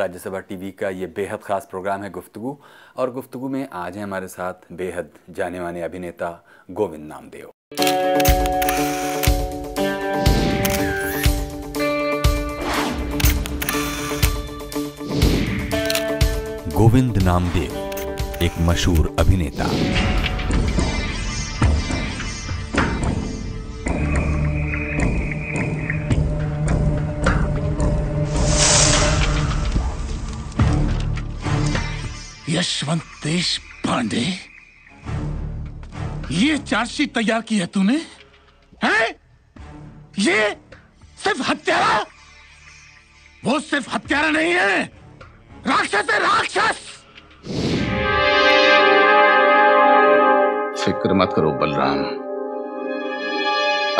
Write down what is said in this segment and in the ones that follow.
Rajya Sabha TV का ये बेहद ख़ास प्रोग्राम है गुफ्तगु और गुफ्तगु में आज हैं हमारे साथ बेहद जाने माने अभिनेता गोविंद नामदेव गोविंद नामदेव एक मशहूर अभिनेता यशवंत देश पांडे ये चार्जशीट तैयार की है तूने है ये सिर्फ हत्यारा वो सिर्फ हत्यारा नहीं है राक्षस है राक्षस फिक्र मत करो बलराम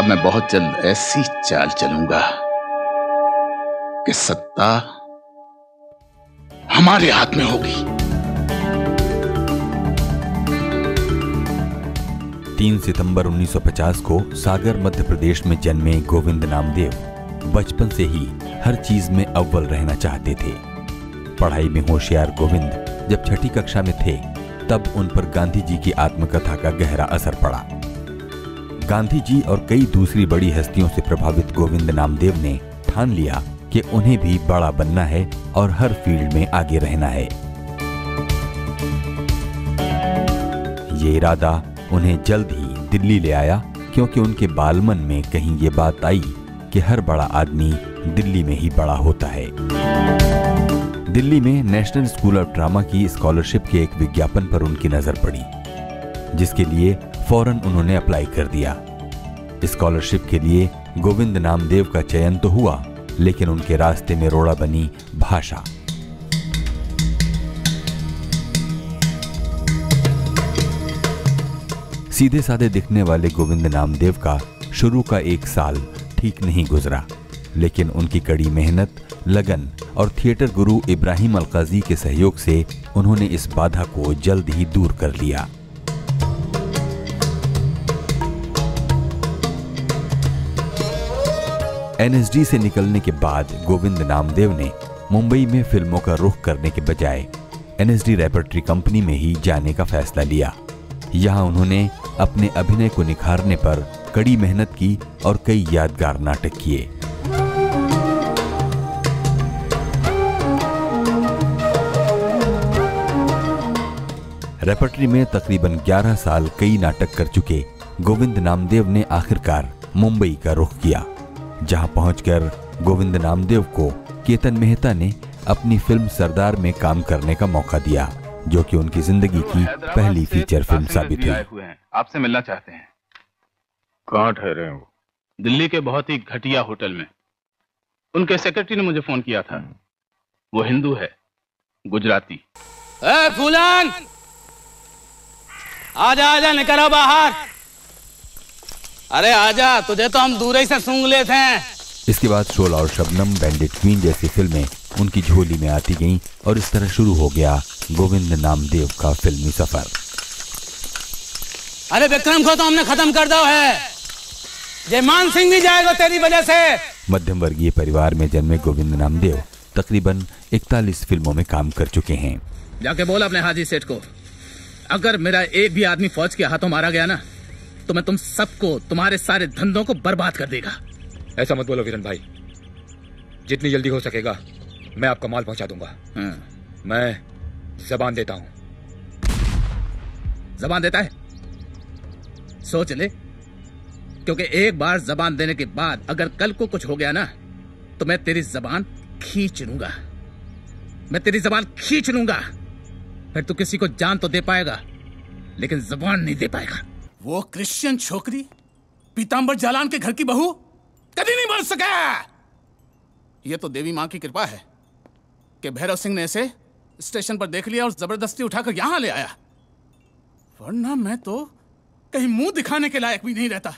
अब मैं बहुत जल्द ऐसी चाल चलूंगा कि सत्ता हमारे हाथ में होगी तीन सितंबर 1950 को सागर मध्य प्रदेश में जन्मे गोविंद नामदेव बचपन से ही हर चीज में अव्वल रहना चाहते थे पढ़ाई में होशियार गोविंद जब छठी कक्षा में थे तब उन पर गांधी जी की आत्मकथा का गहरा असर पड़ा गांधी जी और कई दूसरी बड़ी हस्तियों से प्रभावित गोविंद नामदेव ने ठान लिया कि उन्हें भी बड़ा बनना है और हर फील्ड में आगे रहना है ये इरादा उन्हें जल्द ही दिल्ली ले आया क्योंकि उनके बालमन में कहीं ये बात आई कि हर बड़ा आदमी दिल्ली में ही बड़ा होता है दिल्ली में नेशनल स्कूल ऑफ ड्रामा की स्कॉलरशिप के एक विज्ञापन पर उनकी नजर पड़ी जिसके लिए फौरन उन्होंने अप्लाई कर दिया स्कॉलरशिप के लिए गोविंद नामदेव का चयन तो हुआ लेकिन उनके रास्ते में रोड़ा बनी भाषा सीधे साधे दिखने वाले गोविंद नामदेव का शुरू का एक साल ठीक नहीं गुजरा लेकिन उनकी कड़ी मेहनत लगन और थिएटर गुरु इब्राहिम अलकाजी के सहयोग से उन्होंने इस बाधा को जल्द ही दूर कर लिया एनएसडी से निकलने के बाद गोविंद नामदेव ने मुंबई में फिल्मों का रुख करने के बजाय एनएसडी रेपर्टरी कंपनी में ही जाने का फैसला लिया यहाँ उन्होंने अपने अभिनय को निखारने पर कड़ी मेहनत की और कई यादगार नाटक किए रेपर्टरी में तकरीबन 11 साल कई नाटक कर चुके गोविंद नामदेव ने आखिरकार मुंबई का रुख किया जहां पहुंचकर गोविंद नामदेव को केतन मेहता ने अपनी फिल्म सरदार में काम करने का मौका दिया जो कि उनकी जिंदगी की पहली फीचर फिल्म साबित हुई आपसे मिलना चाहते हैं कहाँ ठहरे हैं वो दिल्ली के बहुत ही घटिया होटल में उनके सेक्रेटरी ने मुझे फोन किया था वो हिंदू है गुजराती फूलन आजा आजा निकलो बाहर अरे आजा तुझे तो हम दूर ही से सूंघ लेते हैं इसके बाद शोला और शबनम बैंडेड क्वीन जैसी फिल्में उनकी झोली में आती गईं और इस तरह शुरू हो गया गोविंद नामदेव का फिल्मी सफर अरे विक्रम को तो हमने खत्म कर दो है जयमान सिंह भी जाएगा तेरी वजह से मध्यम वर्गीय परिवार में जन्मे गोविंद नामदेव तकरीबन 41 फिल्मों में काम कर चुके हैं जाके बोला अपने हाजी सेठ को अगर मेरा एक भी आदमी फौज के हाथों मारा गया ना तो मैं तुम सबको तुम्हारे सारे धंधों को बर्बाद कर देगा ऐसा मत बोलो किरण भाई जितनी जल्दी हो सकेगा मैं आपका माल पहुंचा दूंगा हाँ। मैं जबान देता हूं जबान देता है सोच ले क्योंकि एक बार जबान देने के बाद अगर कल को कुछ हो गया ना तो मैं तेरी जबान खींच लूंगा मैं तेरी जबान खींच लूंगा फिर तू किसी को जान तो दे पाएगा लेकिन जबान नहीं दे पाएगा वो क्रिश्चियन छोकरी पीताम्बर जालान के घर की बहू कभी नहीं बन सका ये तो देवी मां की कृपा है कि भैरव सिंह ने इसे स्टेशन पर देख लिया और जबरदस्ती उठाकर यहाँ ले आया वरना मैं तो कहीं मुंह दिखाने के लायक भी नहीं रहता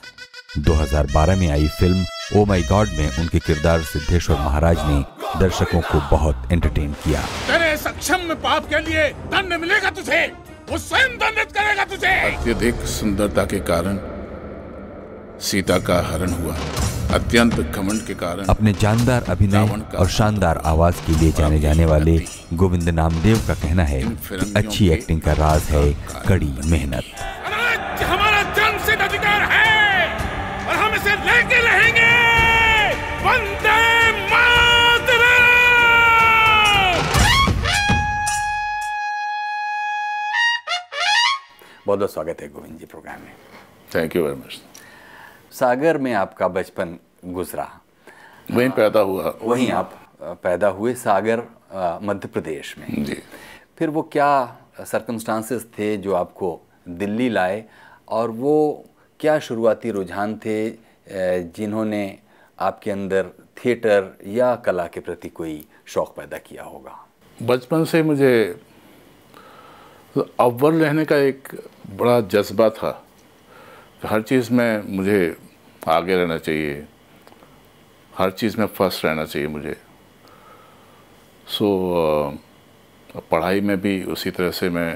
2012 में आई फिल्म ओ माई गॉड में उनके किरदार सिद्धेश्वर महाराज ने दर्शकों को बहुत एंटरटेन किया तेरे सक्षम में पाप के लिए दंड मिलेगा तुझे वो स्वयं दंडित करेगा तुझे अत्यधिक सुंदरता के कारण सीता का हरण हुआ अत्यंत घमंड के कारण अपने जानदार अभिनय और शानदार आवाज के लिए जाने जाने वाले गोविंद नामदेव का कहना है कि अच्छी एक्टिंग का राज है कड़ी मेहनत हमारा अधिकार है और हम इसे लेके रहेंगे बहुत बहुत स्वागत है गोविंद जी प्रोग्राम में thank you very much Sagar में आपका बचपन गुजरा वहीं पैदा हुआ वहीं आप पैदा हुए सागर मध्य प्रदेश में जी फिर वो क्या सरकमस्टांसिस थे जो आपको दिल्ली लाए और वो क्या शुरुआती रुझान थे जिन्होंने आपके अंदर थिएटर या कला के प्रति कोई शौक़ पैदा किया होगा बचपन से मुझे अव्वल रहने का एक बड़ा जज्बा था हर चीज़ में मुझे आगे रहना चाहिए हर चीज़ में फर्स्ट रहना चाहिए मुझे सो so, पढ़ाई में भी उसी तरह से मैं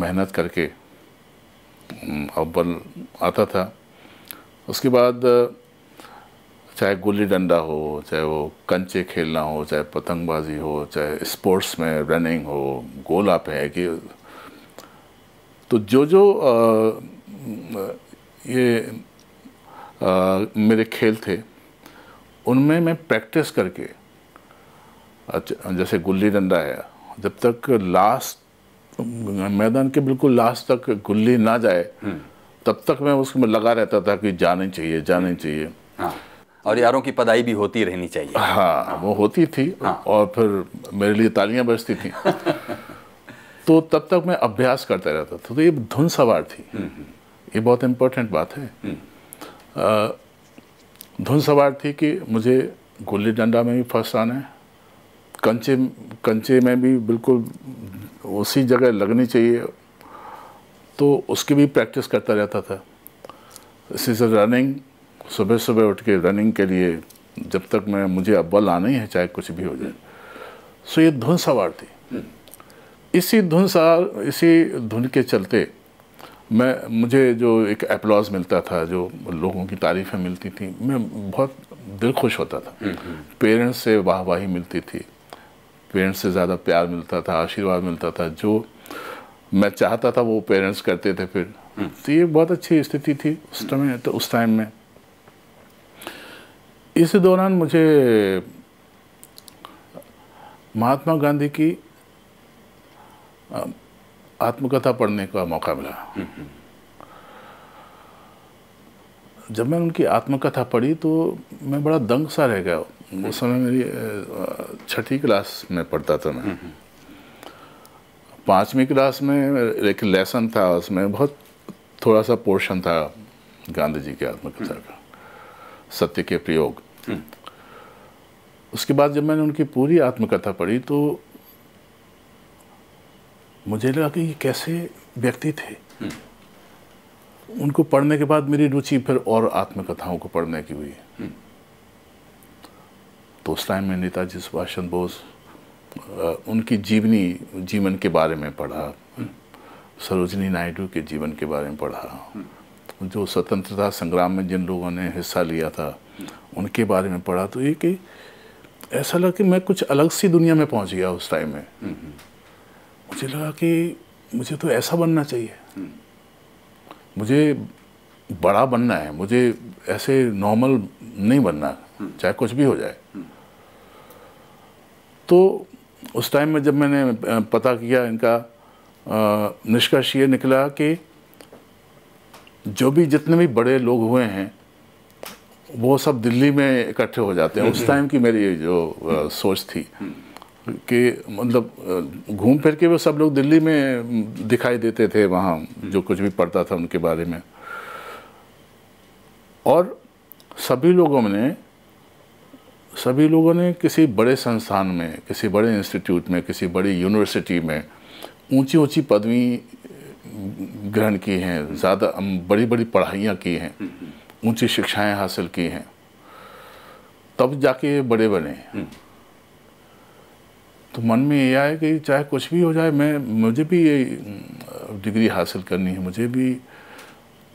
मेहनत करके अव्वल आता था उसके बाद चाहे गुल्ली डंडा हो चाहे वो कंचे खेलना हो चाहे पतंगबाजी हो चाहे स्पोर्ट्स में रनिंग हो गोला कि तो जो जो आ, ये आ, मेरे खेल थे उनमें मैं प्रैक्टिस करके अच्छा जैसे गुल्ली डंडा है जब तक लास्ट मैदान के बिल्कुल लास्ट तक गुल्ली ना जाए हम्म। तब तक मैं उसमें लगा रहता था कि जाने चाहिए जाने हम्म। चाहिए हाँ। और यारों की पदाई भी होती रहनी चाहिए हाँ, हाँ। वो होती थी हाँ। और फिर मेरे लिए तालियां बजती थी तो तब तक मैं अभ्यास करता रहता था तो ये धुन सवार थी हम्म, ये बहुत इम्पोर्टेंट बात है हम्म। धुन सवार थी कि मुझे गुल्ली डंडा में भी फर्स्ट आना है कंचे कंचे में भी बिल्कुल उसी जगह लगनी चाहिए तो उसकी भी प्रैक्टिस करता रहता था इसी से रनिंग सुबह सुबह उठ के रनिंग के लिए जब तक मैं मुझे अव्वल आना ही है चाहे कुछ भी हो जाए सो ये धुन सवार थी हम्म। इसी धुन सवार इसी धुन के चलते मैं मुझे जो एक अप्लॉज मिलता था जो लोगों की तारीफ़ें मिलती थी मैं बहुत दिल खुश होता था हम्म, हम्म। पेरेंट्स से वाहवाही मिलती थी पेरेंट्स से ज़्यादा प्यार मिलता था आशीर्वाद मिलता था जो मैं चाहता था वो पेरेंट्स करते थे फिर हम्म। तो ये बहुत अच्छी स्थिति थी उस समय तो उस टाइम में इस दौरान मुझे महात्मा गांधी की आत्मकथा पढ़ने का मौका मिला जब मैं उनकी आत्मकथा पढ़ी तो मैं बड़ा दंग सा रह गया उस समय मेरी छठी क्लास में पढ़ता था मैं पांचवी क्लास में एक लेसन था उसमें बहुत थोड़ा सा पोर्शन था गांधी जी की आत्मकथा का सत्य के प्रयोग उसके बाद जब मैंने उनकी पूरी आत्मकथा पढ़ी तो मुझे लगा कि ये कैसे व्यक्ति थे हम्म। उनको पढ़ने के बाद मेरी रुचि फिर और आत्मकथाओं को पढ़ने की हुई हम्म। तो उस टाइम में नेताजी सुभाष चंद्र बोस उनकी जीवनी जीवन के बारे में पढ़ा हम्म। सरोजनी नायडू के जीवन के बारे में पढ़ा जो स्वतंत्रता संग्राम में जिन लोगों ने हिस्सा लिया था उनके बारे में पढ़ा तो ये कि ऐसा लगा कि मैं कुछ अलग सी दुनिया में पहुंच गया उस टाइम में मुझे लगा कि मुझे तो ऐसा बनना चाहिए मुझे बड़ा बनना है मुझे ऐसे नॉर्मल नहीं बनना चाहे कुछ भी हो जाए तो उस टाइम में जब मैंने पता किया इनका निष्कर्ष ये निकला कि जो भी जितने भी बड़े लोग हुए हैं वो सब दिल्ली में इकट्ठे हो जाते हैं उस टाइम की मेरी जो सोच थी कि मतलब घूम फिर के वो सब लोग दिल्ली में दिखाई देते थे वहाँ जो कुछ भी पढ़ता था उनके बारे में और सभी लोगों ने सभी लोगों ने किसी बड़े संस्थान में किसी बड़े इंस्टीट्यूट में किसी बड़ी यूनिवर्सिटी में ऊंची ऊंची पदवी ग्रहण की हैं ज़्यादा बड़ी बड़ी पढ़ाइयाँ की हैं ऊंची शिक्षाएं हासिल की हैं तब जाके बड़े बने तो मन में ये आया कि चाहे कुछ भी हो जाए मैं मुझे भी ये डिग्री हासिल करनी है मुझे भी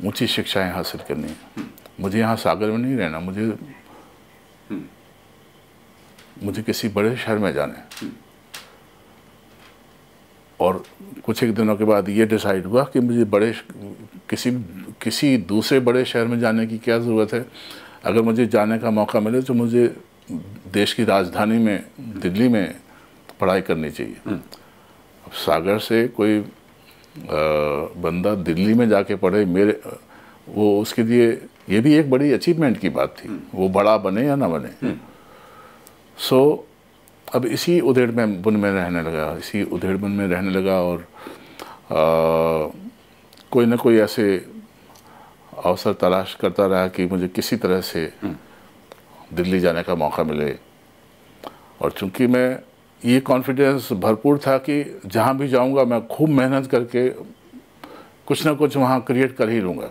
ऊंची शिक्षाएं हासिल करनी है मुझे यहाँ सागर में नहीं रहना मुझे मुझे किसी बड़े शहर में जाना है और कुछ एक दिनों के बाद ये डिसाइड हुआ कि मुझे बड़े किसी किसी दूसरे बड़े शहर में जाने की क्या ज़रूरत है अगर मुझे जाने का मौका मिले तो मुझे देश की राजधानी में दिल्ली में पढ़ाई करनी चाहिए हम्म। अब सागर से कोई आ, बंदा दिल्ली में जाके पढ़े मेरे वो उसके लिए ये भी एक बड़ी अचीवमेंट की बात थी हम्म। वो बड़ा बने या ना बने सो हम्म। so, अब इसी उधेड़ में बुन में रहने लगा इसी उधेड़ बुन में रहने लगा और आ, कोई ना कोई ऐसे अवसर तलाश करता रहा कि मुझे किसी तरह से दिल्ली जाने का मौका मिले और चूंकि मैं ये कॉन्फिडेंस भरपूर था कि जहाँ भी जाऊँगा मैं खूब मेहनत करके कुछ ना कुछ वहाँ क्रिएट कर ही लूँगा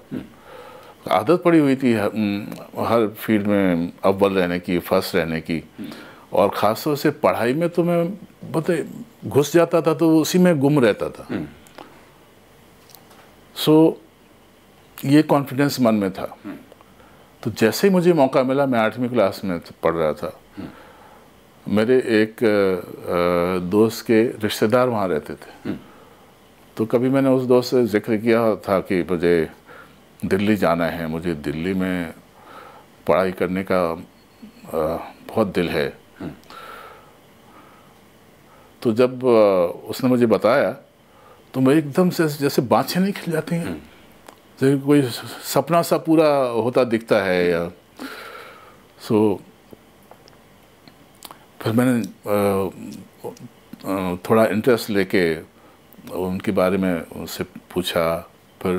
आदत पड़ी हुई थी हर, फील्ड हम्म, में अव्वल रहने की फर्स्ट रहने की और ख़ासतौर से पढ़ाई में तो मैं बता घुस जाता था तो उसी में गुम रहता था सो हम्म। so, ये कॉन्फिडेंस मन में था हम्म। तो जैसे ही मुझे मौका मिला मैं आठवीं क्लास में पढ़ रहा था मेरे एक दोस्त के रिश्तेदार वहाँ रहते थे हम्म। तो कभी मैंने उस दोस्त से जिक्र किया था कि मुझे दिल्ली जाना है मुझे दिल्ली में पढ़ाई करने का बहुत दिल है हम्म। तो जब उसने मुझे बताया तो मैं एकदम से जैसे बाछे नहीं खिल जाती हैं हम्म। जैसे कोई सपना सा पूरा होता दिखता है या सो so, फिर मैंने थोड़ा इंटरेस्ट लेके उनके बारे में उनसे पूछा फिर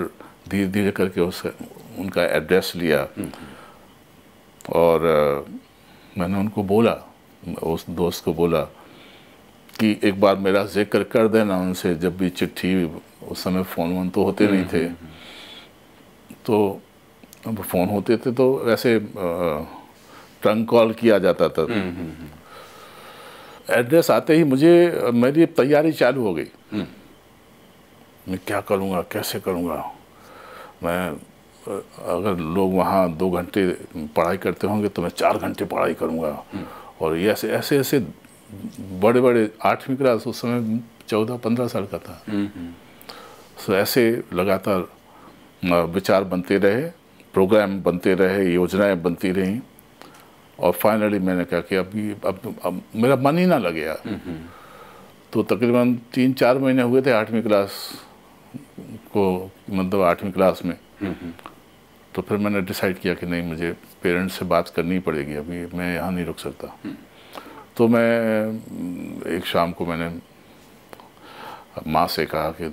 धीरे धीरे करके उससे उनका एड्रेस लिया और मैंने उनको बोला उस दोस्त को बोला कि एक बार मेरा जिक्र कर देना उनसे जब भी चिट्ठी उस समय फ़ोन वोन तो होते नहीं थे तो फ़ोन होते थे तो वैसे ट्रंक कॉल किया जाता था एड्रेस आते ही मुझे मेरी तैयारी चालू हो गई हम्म। मैं क्या करूँगा कैसे करूँगा मैं अगर लोग वहाँ दो घंटे पढ़ाई करते होंगे तो मैं चार घंटे पढ़ाई करूँगा हम्म। और ऐसे ऐसे ऐसे बड़े बड़े आठवीं क्लास उस समय चौदह पंद्रह साल का था सो हम्म, तो ऐसे लगातार विचार बनते रहे प्रोग्राम बनते रहे योजनाएं बनती रहीं और फाइनली मैंने कहा कि अभी अब, अब, मेरा मन ही ना लगे गया तो तकरीबन तीन चार महीने हुए थे आठवीं क्लास को मतलब आठवीं क्लास में तो फिर मैंने डिसाइड किया कि नहीं मुझे पेरेंट्स से बात करनी पड़ेगी अभी मैं यहाँ नहीं रुक सकता तो मैं एक शाम को मैंने माँ से कहा कि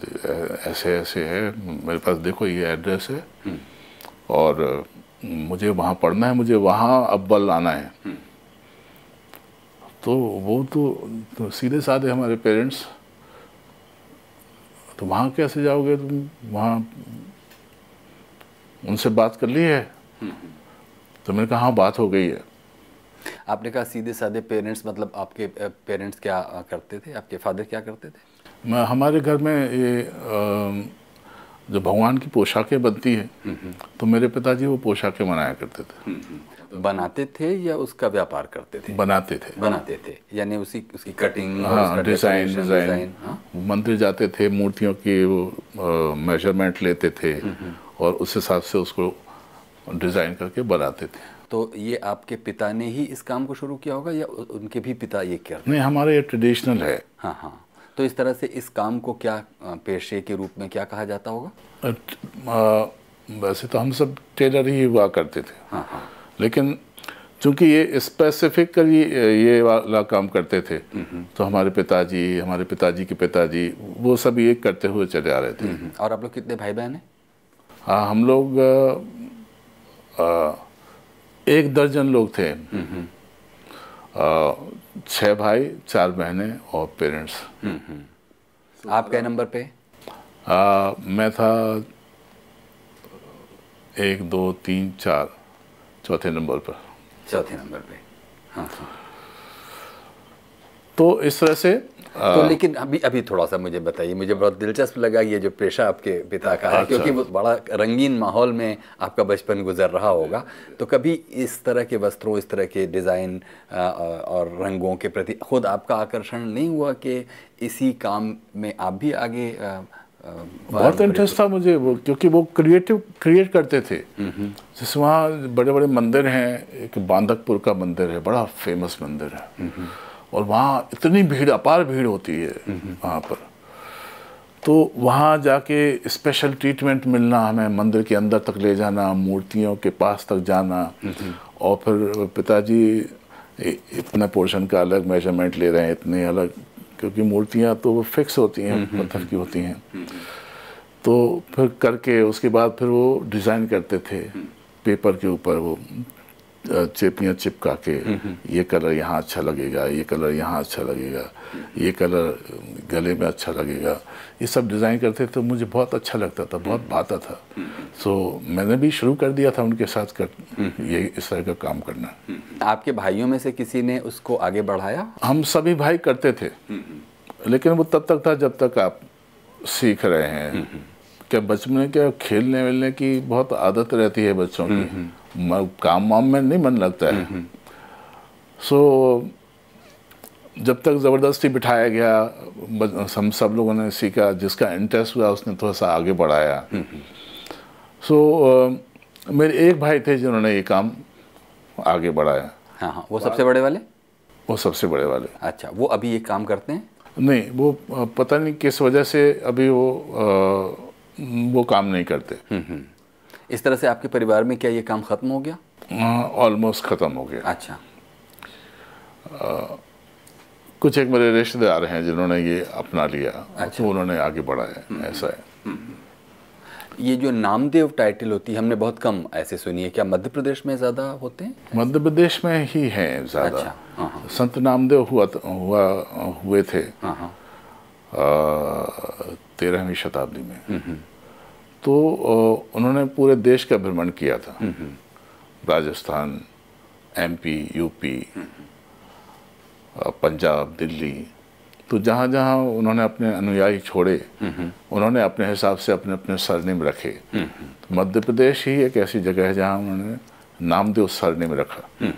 ऐसे ऐसे है मेरे पास देखो ये एड्रेस है और मुझे वहाँ पढ़ना है मुझे वहाँ अव्वल आना है हम्म। तो वो तो, तो सीधे साधे हमारे पेरेंट्स तो वहाँ कैसे जाओगे तुम वहाँ उनसे बात कर ली है हम्म। तो मैंने कहा हाँ बात हो गई है आपने कहा सीधे साधे पेरेंट्स मतलब आपके पेरेंट्स क्या करते थे आपके फादर क्या करते थे हमारे घर में ये आ, जो भगवान की पोशाकें बनती है हम्म, हम्म। तो मेरे पिताजी वो पोशाकें बनाया करते थे हम्म, बनाते थे या उसका व्यापार करते थे बनाते थे बनाते थे यानी उसी उसकी कटिंग डिजाइन डिजाइन मंदिर जाते थे मूर्तियों की वो मेजरमेंट लेते थे और उस हिसाब से उसको डिजाइन करके बनाते थे तो ये आपके पिता ने ही इस काम को शुरू किया होगा या उनके भी पिता ये किया नहीं हमारे ये ट्रेडिशनल है हाँ हाँ तो इस तरह से इस काम को क्या पेशे के रूप में क्या कहा जाता होगा वैसे तो हम सब टेलर ही हुआ करते थे हाँ हाँ लेकिन चूंकि ये स्पेसिफिकली ये वाला काम करते थे तो हमारे पिताजी हमारे पिताजी के पिताजी वो सब ये करते हुए चले आ रहे थे और आप लोग कितने भाई बहन हैं हाँ हम लोग आ, आ, एक दर्जन लोग थे छः भाई चार बहने और पेरेंट्स हम्म, हम्म। आप क्या नंबर पे आ, मैं था एक दो तीन चार चौथे नंबर पर चौथे नंबर पे हाँ, हाँ। तो इस तरह से आ, तो हाँ। लेकिन अभी अभी थोड़ा सा मुझे बताइए मुझे बहुत दिलचस्प लगा ये जो पेशा आपके पिता का है अच्छा। क्योंकि वो बड़ा रंगीन माहौल में आपका बचपन गुजर रहा होगा तो कभी इस तरह के वस्त्रों इस तरह के डिज़ाइन और रंगों के प्रति खुद आपका आकर्षण नहीं हुआ कि इसी काम में आप भी आगे बहुत इंटरेस्ट था मुझे वो क्योंकि वो क्रिएटिव क्रिएट करते थे जैसे वहाँ बड़े बड़े मंदिर हैं एक बांधकपुर का मंदिर है बड़ा फेमस मंदिर है और वहाँ इतनी भीड़ अपार भीड़ होती है वहाँ पर तो वहाँ जाके स्पेशल ट्रीटमेंट मिलना हमें मंदिर के अंदर तक ले जाना मूर्तियों के पास तक जाना और फिर पिताजी इतना पोर्शन का अलग मेजरमेंट ले रहे हैं इतने अलग क्योंकि मूर्तियाँ तो वो फिक्स होती हैं पत्थर की होती हैं तो फिर करके उसके बाद फिर वो डिज़ाइन करते थे पेपर हम्म। के ऊपर वो चेपियाँ चिपका के ये कलर यहाँ अच्छा लगेगा ये कलर यहाँ अच्छा लगेगा ये कलर गले में अच्छा लगेगा ये सब डिज़ाइन करते तो मुझे बहुत अच्छा लगता था बहुत भाता था सो मैंने भी शुरू कर दिया था उनके साथ कर ये इस तरह का काम करना आपके भाइयों में से किसी ने उसको आगे बढ़ाया हम सभी भाई करते थे लेकिन वो तब तक था जब तक आप सीख रहे हैं क्या बचपन में क्या खेलने वेलने की बहुत आदत रहती है बच्चों की हम्म, हम्म। काम वाम में नहीं मन लगता है हम्म, सो जब तक ज़बरदस्ती बिठाया गया हम सब लोगों ने सीखा जिसका इंटरेस्ट हुआ उसने थोड़ा सा आगे बढ़ाया सो so, मेरे एक भाई थे जिन्होंने ये काम आगे बढ़ाया हाँ हाँ वो सबसे बड़े वाले वो सबसे बड़े वाले अच्छा वो अभी ये काम करते हैं नहीं वो पता नहीं किस वजह से अभी वो आ, वो काम नहीं करते हम्म, हम्म। इस तरह से आपके परिवार में क्या ये काम ख़त्म हो गया ऑलमोस्ट हाँ, ख़त्म हो गया अच्छा आ, कुछ एक मेरे रिश्तेदार हैं जिन्होंने ये अपना लिया तो अच्छा। तो उन्होंने आगे बढ़ाया हम्म, ऐसा है ये जो नामदेव टाइटल होती है हमने बहुत कम ऐसे सुनी है क्या मध्य प्रदेश में ज़्यादा होते हैं मध्य प्रदेश में ही है ज़्यादा अच्छा, हाँ, हाँ। संत नामदेव हुआ हुआ हुए थे तेरहवीं शताब्दी में तो उन्होंने पूरे देश का भ्रमण किया था हम्म, हम्म। राजस्थान एमपी, हम्म, यूपी, पंजाब दिल्ली तो जहाँ जहाँ उन्होंने अपने अनुयायी छोड़े उन्होंने अपने हिसाब से अपने अपने सरनेम रखे तो मध्य प्रदेश ही एक ऐसी जगह है जहाँ उन्होंने नामदेव सरनेम रखा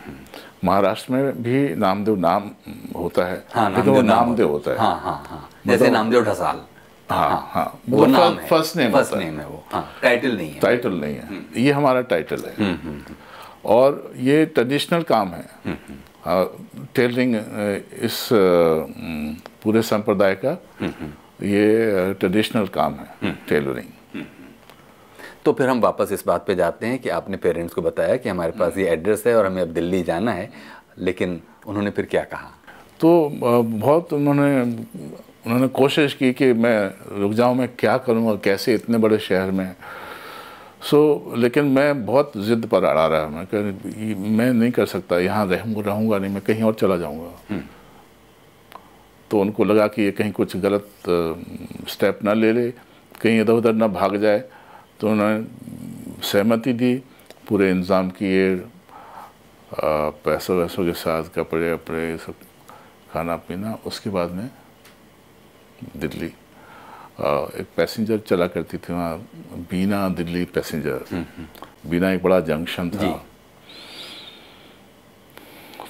महाराष्ट्र में भी नामदेव नाम होता है हाँ, नामदेव वो नामदेव होता है हाँ, हाँ, हाँ। मतलब जैसे नामदेव ढसाल हाँ, हाँ हाँ वो फर्स्ट नेम फर्स्ट नेम है वो टाइटल हाँ, नहीं है टाइटल नहीं है हम्म। ये हमारा टाइटल है हम्म, हम्म, और ये ट्रेडिशनल काम है टेलरिंग हाँ, इस पूरे संप्रदाय का ये ट्रेडिशनल काम है टेलरिंग तो फिर हम वापस इस बात पे जाते हैं कि आपने पेरेंट्स को बताया कि हमारे पास ये एड्रेस है और हमें अब दिल्ली जाना है लेकिन उन्होंने फिर क्या कहा तो बहुत उन्होंने उन्होंने कोशिश की कि मैं रुक जाऊँ मैं क्या करूँगा कैसे इतने बड़े शहर में सो so, लेकिन मैं बहुत ज़िद्द पर अड़ा रहा मैं कह मैं नहीं कर सकता यहाँ रहूँगा रहूँगा नहीं मैं कहीं और चला जाऊँगा हम्म। तो उनको लगा कि ये कहीं कुछ गलत स्टेप ना ले ले कहीं इधर उधर ना भाग जाए तो उन्होंने सहमति दी पूरे इंतज़ाम किए पैसों वैसों के साथ कपड़े वपड़े सब खाना पीना उसके बाद में दिल्ली एक पैसेंजर चला करती थी वहाँ बीना दिल्ली पैसेंजर बीना एक बड़ा जंक्शन था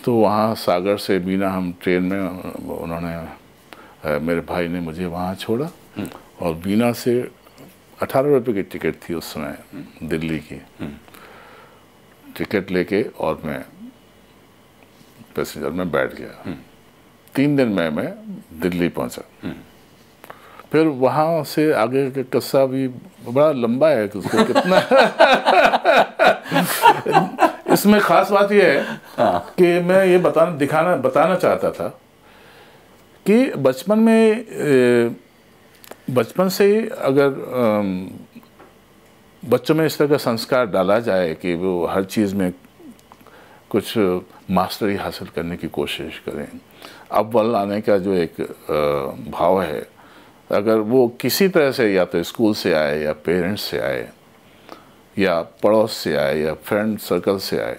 तो वहाँ सागर से बीना हम ट्रेन में उन्होंने मेरे भाई ने मुझे वहाँ छोड़ा हम्म। और बीना से अठारह रुपये की टिकट थी उस समय हम्म। दिल्ली की हम्म। टिकट लेके और मैं पैसेंजर में बैठ गया तीन दिन में मैं दिल्ली पहुंचा फिर वहाँ से आगे का कस्सा भी बड़ा लंबा है उसको कितना इसमें खास बात यह है हाँ। कि मैं ये बताना दिखाना बताना चाहता था कि बचपन में बचपन से ही अगर बच्चों में इस तरह का संस्कार डाला जाए कि वो हर चीज़ में कुछ मास्टरी हासिल करने की कोशिश करें अव्वल आने का जो एक भाव है अगर वो किसी तरह से या तो स्कूल से आए या पेरेंट्स से आए या पड़ोस से आए या फ्रेंड सर्कल से आए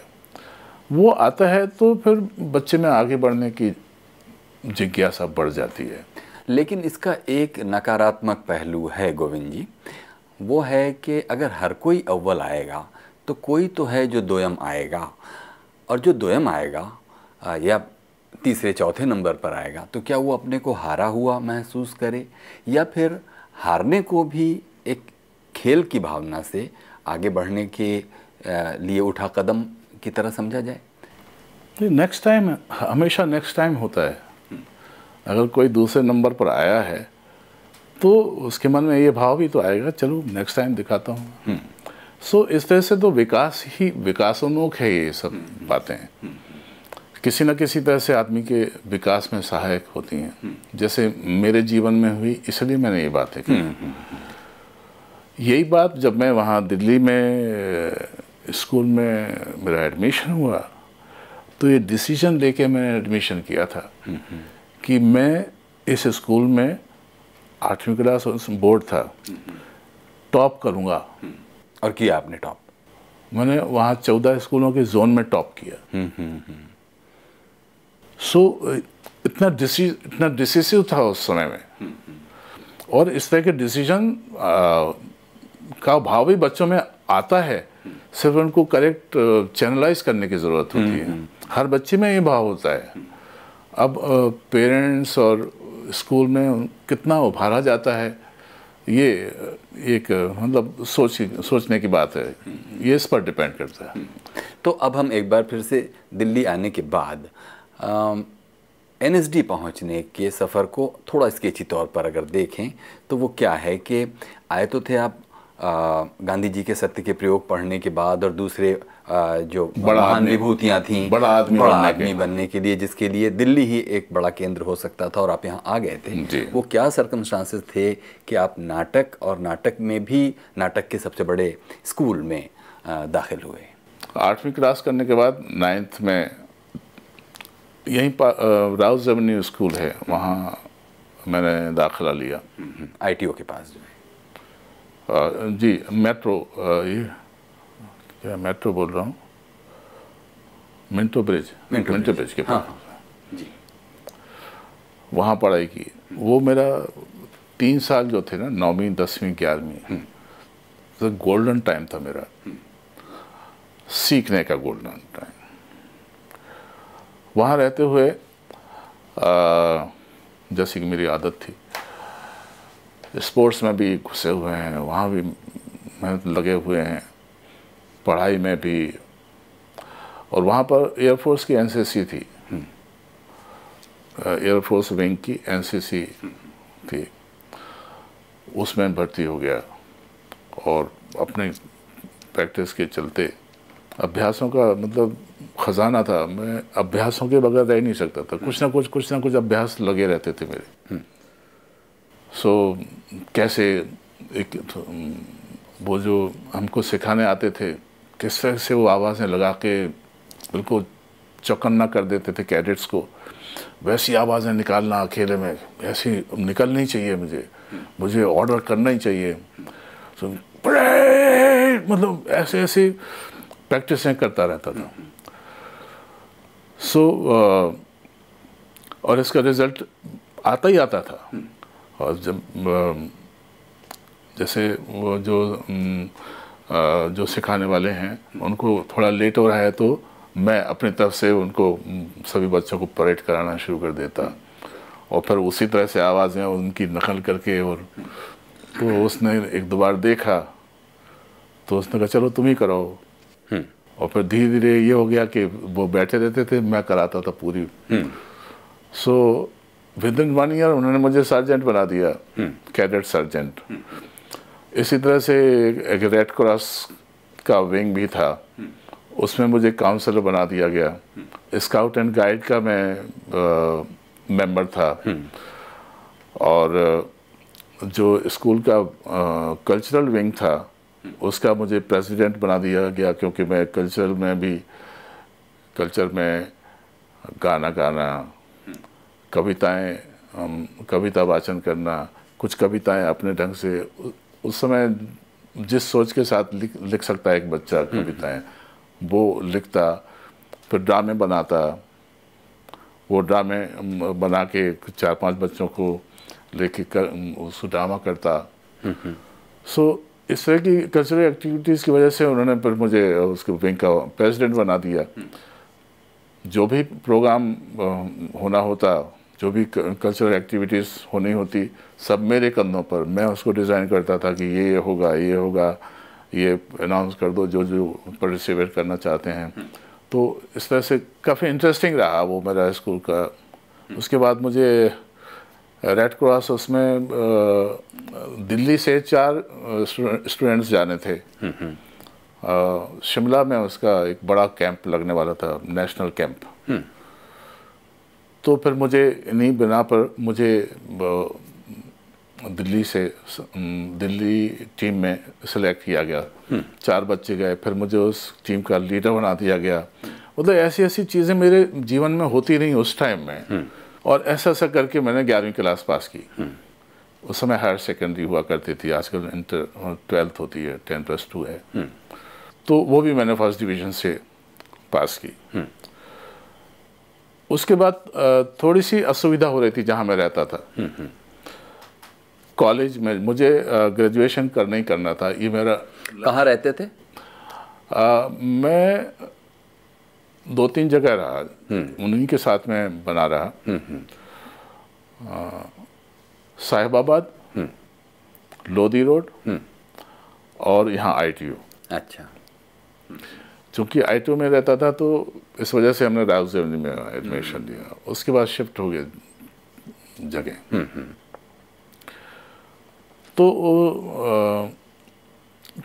वो आता है तो फिर बच्चे में आगे बढ़ने की जिज्ञासा बढ़ जाती है लेकिन इसका एक नकारात्मक पहलू है गोविंद जी वो है कि अगर हर कोई अव्वल आएगा तो कोई तो है जो दोयम आएगा और जो दोयम आएगा या तीसरे चौथे नंबर पर आएगा तो क्या वो अपने को हारा हुआ महसूस करे या फिर हारने को भी एक खेल की भावना से आगे बढ़ने के लिए उठा कदम की तरह समझा जाए नेक्स्ट टाइम हमेशा नेक्स्ट टाइम होता है अगर कोई दूसरे नंबर पर आया है तो उसके मन में ये भाव भी तो आएगा चलो नेक्स्ट टाइम दिखाता हूँ सो हम्म। so, इस तरह से तो विकास ही विकासोन्मुख है ये सब हम्म। बातें हम्म। किसी न किसी तरह से आदमी के विकास में सहायक होती हैं हम्म। जैसे मेरे जीवन में हुई इसलिए मैंने ये बात है हम्म, हम्म, यही बात जब मैं वहाँ दिल्ली में स्कूल में मेरा एडमिशन हुआ तो ये डिसीजन लेके मैंने एडमिशन किया था कि मैं इस स्कूल में आठवीं क्लास बोर्ड था टॉप करूँगा और किया आपने टॉप मैंने वहाँ चौदह स्कूलों के जोन में टॉप किया सो uh, इतना डिसी इतना डिसिसिव था उस समय में और इस तरह के डिसीजन का भाव भी बच्चों में आता है सिर्फ उनको करेक्ट चैनलाइज uh, करने की ज़रूरत होती है हम्म, हम्म। हर बच्चे में ये भाव होता है अब पेरेंट्स uh, और स्कूल में कितना उभारा जाता है ये एक मतलब सोच सोचने की बात है ये इस पर डिपेंड करता है तो अब हम एक बार फिर से दिल्ली आने के बाद एन एस डी पहुँचने के सफ़र को थोड़ा स्केची तौर पर अगर देखें तो वो क्या है कि आए तो थे आप गांधी जी के सत्य के प्रयोग पढ़ने के बाद और दूसरे आ, जो महान विभूतियाँ थीं बड़ा आदमी बड़ा आदमी बनने के लिए जिसके लिए दिल्ली ही एक बड़ा केंद्र हो सकता था और आप यहाँ आ गए थे वो क्या सर्कमस्टांसेस थे कि आप नाटक और नाटक में भी नाटक के सबसे बड़े स्कूल में दाखिल हुए आठवीं क्लास करने के बाद नाइन्थ में यहीं राउस एवेन्यू स्कूल है वहाँ मैंने दाखिला लिया हम्म, आईटीओ के पास जी मेट्रो ये क्या मेट्रो बोल रहा हूँ मिंटो ब्रिज मिंटो, ब्रिज के हाँ, पास हाँ, हाँ, जी वहाँ पढ़ाई की वो मेरा तीन साल जो थे ना नौवीं दसवीं ग्यारहवीं हम्म। तो गोल्डन टाइम था मेरा हम्म। सीखने का गोल्डन टाइम वहाँ रहते हुए जैसे कि मेरी आदत थी स्पोर्ट्स में भी घुसे हुए हैं वहाँ भी मेहनत लगे हुए हैं पढ़ाई में भी और वहाँ पर एयरफोर्स की एनसीसी थी एयरफोर्स हम्म। विंग की एनसीसी थी उसमें भर्ती हो गया और अपने प्रैक्टिस के चलते अभ्यासों का मतलब खजाना था मैं अभ्यासों के बगैर रह नहीं सकता था कुछ ना कुछ कुछ ना कुछ अभ्यास लगे रहते थे मेरे सो हम्म। so, कैसे एक वो जो हमको सिखाने आते थे किस तरह से वो आवाज़ें लगा के बिल्कुल चौकन्ना कर देते थे कैडेट्स को वैसी आवाज़ें निकालना अकेले में ऐसी निकलनी चाहिए मुझे मुझे ऑर्डर करना ही चाहिए so, मतलब ऐसे ऐसे प्रैक्टिसें करता रहता था सो so, uh, और इसका रिज़ल्ट आता ही आता था हम्म। और जब um, जैसे वो जो um, uh, जो सिखाने वाले हैं हम्म। उनको थोड़ा लेट हो रहा है तो मैं अपनी तरफ से उनको um, सभी बच्चों को परेड कराना शुरू कर देता और फिर उसी तरह से आवाज़ें उनकी नकल करके और तो उसने एक दोबार देखा तो उसने कहा चलो तुम ही कराओ हम्म। और फिर धीरे धीरे ये हो गया कि वो बैठे रहते थे मैं कराता था पूरी सो हम्म। विदिन वन ईयर उन्होंने मुझे सर्जेंट बना दिया कैडेट हम्म। सर्जेंट हम्म। इसी तरह से एक रेड क्रॉस का विंग भी था उसमें मुझे काउंसलर बना दिया गया स्काउट एंड गाइड का मैं आ, मेंबर था और जो स्कूल का कल्चरल विंग था उसका मुझे प्रेसिडेंट बना दिया गया क्योंकि मैं कल्चर में भी कल्चर में गाना गाना कविताएं हम कविता वाचन करना कुछ कविताएं अपने ढंग से उस समय जिस सोच के साथ लिख लिख सकता है एक बच्चा हम्म, हम्म। कविताएं वो लिखता फिर ड्रामे बनाता वो ड्रामे बना के चार पांच बच्चों को लेके कर उसको ड्रामा करता सो हम्म, so, इस तरह की कल्चरल एक्टिविटीज़ की वजह से उन्होंने फिर मुझे उसके बैंक का प्रेसिडेंट बना दिया हम्म। जो भी प्रोग्राम होना होता जो भी कल्चरल एक्टिविटीज़ होनी होती सब मेरे कंधों पर मैं उसको डिज़ाइन करता था कि ये होगा ये होगा ये अनाउंस कर दो जो जो पार्टिसिपेट करना चाहते हैं हम्म। तो इस तरह से काफ़ी इंटरेस्टिंग रहा वो मेरा स्कूल का हम्म। उसके बाद मुझे रेड क्रॉस उसमें दिल्ली से चार स्टूडेंट्स जाने थे शिमला में उसका एक बड़ा कैंप लगने वाला था नेशनल कैंप हम्म। तो फिर मुझे इन्हीं बिना पर मुझे दिल्ली से दिल्ली टीम में सिलेक्ट किया गया हम्म। चार बच्चे गए फिर मुझे उस टीम का लीडर बना दिया गया मतलब ऐसी ऐसी चीज़ें मेरे जीवन में होती रही उस टाइम में हम्म। और ऐसा ऐसा करके मैंने ग्यारहवीं क्लास पास की हम्म। उस समय हायर सेकेंडरी हुआ करती थी आजकल इंटर ट्वेल्थ होती है टेन प्लस टू है हम्म। तो वो भी मैंने फर्स्ट डिवीजन से पास की हम्म। उसके बाद थोड़ी सी असुविधा हो रही थी जहाँ मैं रहता था कॉलेज में मुझे ग्रेजुएशन करना ही करना था ये मेरा कहाँ रहते थे आ, मैं दो तीन जगह रहा हम्म। उन्हीं के साथ में बना रहा हम्म, हम्म। साहिबाबाद लोधी रोड और यहाँ आईटीयू अच्छा चूँकि आई टी में रहता था तो इस वजह से हमने राहुल जेवनी में एडमिशन लिया उसके बाद शिफ्ट हो गए जगह तो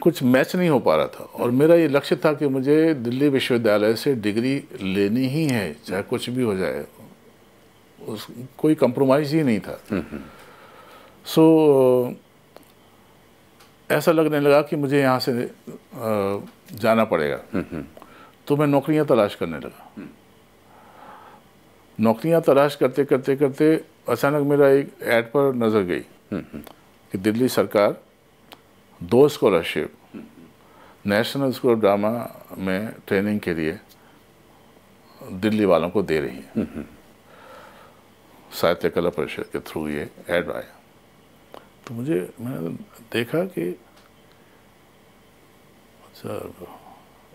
कुछ मैच नहीं हो पा रहा था और मेरा ये लक्ष्य था कि मुझे दिल्ली विश्वविद्यालय से डिग्री लेनी ही है चाहे कुछ भी हो जाए उस कोई कंप्रोमाइज़ ही नहीं था सो हम्म, हम्म। so, ऐसा लगने लगा कि मुझे यहाँ से जाना पड़ेगा हम्म, तो मैं नौकरियाँ तलाश करने लगा नौकरियाँ तलाश करते करते करते अचानक मेरा एक ऐड पर नज़र गई कि दिल्ली सरकार दो scholarship national school of drama में ट्रेनिंग के लिए दिल्ली वालों को दे रही है साहित्य कला परिषद के थ्रू ये ऐड आया तो मुझे मैंने तो देखा कि सर अच्छा,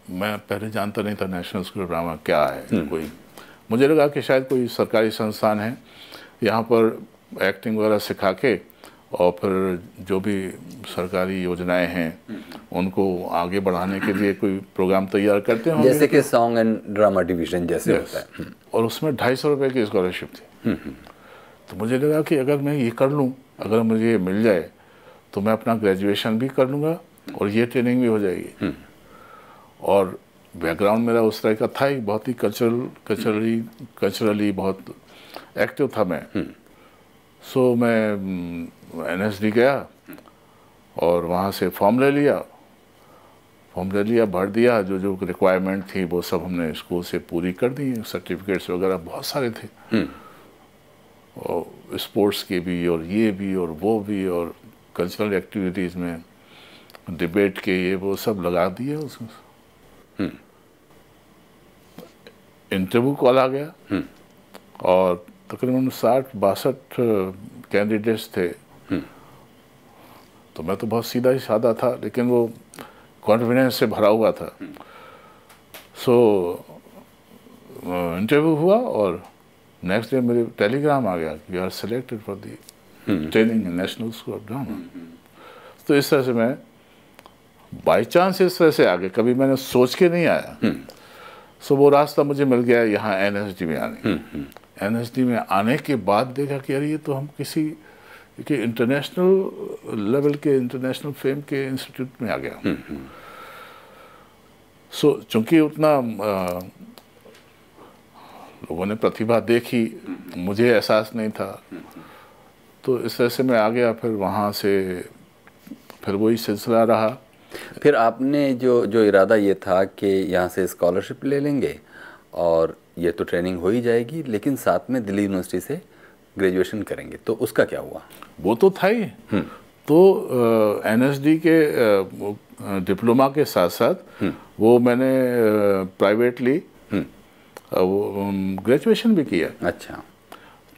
मैं पहले जानता नहीं था नेशनल स्कूल ऑफ ड्रामा क्या है हम्म। कोई मुझे लगा कि शायद कोई सरकारी संस्थान है यहाँ पर एक्टिंग वगैरह सिखा के और फिर जो भी सरकारी योजनाएं हैं उनको आगे बढ़ाने के लिए कोई प्रोग्राम तैयार करते हैं जैसे कि सॉन्ग एंड ड्रामा डिवीजन जैसे होता है हम्म। और उसमें ढाई सौ रुपये की स्कॉलरशिप थी हम्म, हम्म। तो मुझे लगा कि अगर मैं ये कर लूँ अगर मुझे ये मिल जाए तो मैं अपना ग्रेजुएशन भी कर लूँगा और ये ट्रेनिंग भी हो जाएगी और बैकग्राउंड मेरा उस तरह का था ही बहुत ही कल्चरल कल्चरली कल्चरली बहुत एक्टिव था मैं सो so, मैं एन गया और वहाँ से फॉर्म ले लिया फॉर्म ले लिया भर दिया जो जो रिक्वायरमेंट थी वो सब हमने स्कूल से पूरी कर दी सर्टिफिकेट्स वगैरह बहुत सारे थे हम्म। और स्पोर्ट्स के भी और ये भी और वो भी और कल्चरल एक्टिविटीज़ में डिबेट के ये वो सब लगा दिए उसमें इंटरव्यू हम्म। कॉल आ गया हम्म। और तकरीबन साठ बासठ कैंडिडेट्स uh, थे तो मैं तो बहुत सीधा ही सादा था लेकिन वो कॉन्फिडेंस से भरा हुआ था सो इंटरव्यू हुआ और नेक्स्ट डे मेरे टेलीग्राम आ गया we you are selected for the training national school of drama तो इस तरह से मैं बाई चांस इस तरह से आ गया कभी मैंने सोच के नहीं आया सो हम्म। so, वो रास्ता मुझे मिल गया यहाँ एन में आने एन हम्म, हम्म। में आने के बाद देखा कि अरे ये तो हम किसी कि इंटरनेशनल लेवल के इंटरनेशनल फेम के इंस्टीट्यूट में आ गया सो हम्म, हम्म। so, चूंकि उतना आ, लोगों ने प्रतिभा देखी मुझे एहसास नहीं था तो इस तरह से मैं आ गया फिर वहाँ से फिर वही सिलसिला रहा फिर आपने जो जो इरादा ये था कि यहाँ से स्कॉलरशिप ले लेंगे और ये तो ट्रेनिंग हो ही जाएगी लेकिन साथ में दिल्ली यूनिवर्सिटी से ग्रेजुएशन करेंगे तो उसका क्या हुआ वो तो था ही हम्म। तो एन एस डी के डिप्लोमा के साथ साथ हम्म। वो मैंने प्राइवेटली हम्म। वो ग्रेजुएशन भी किया अच्छा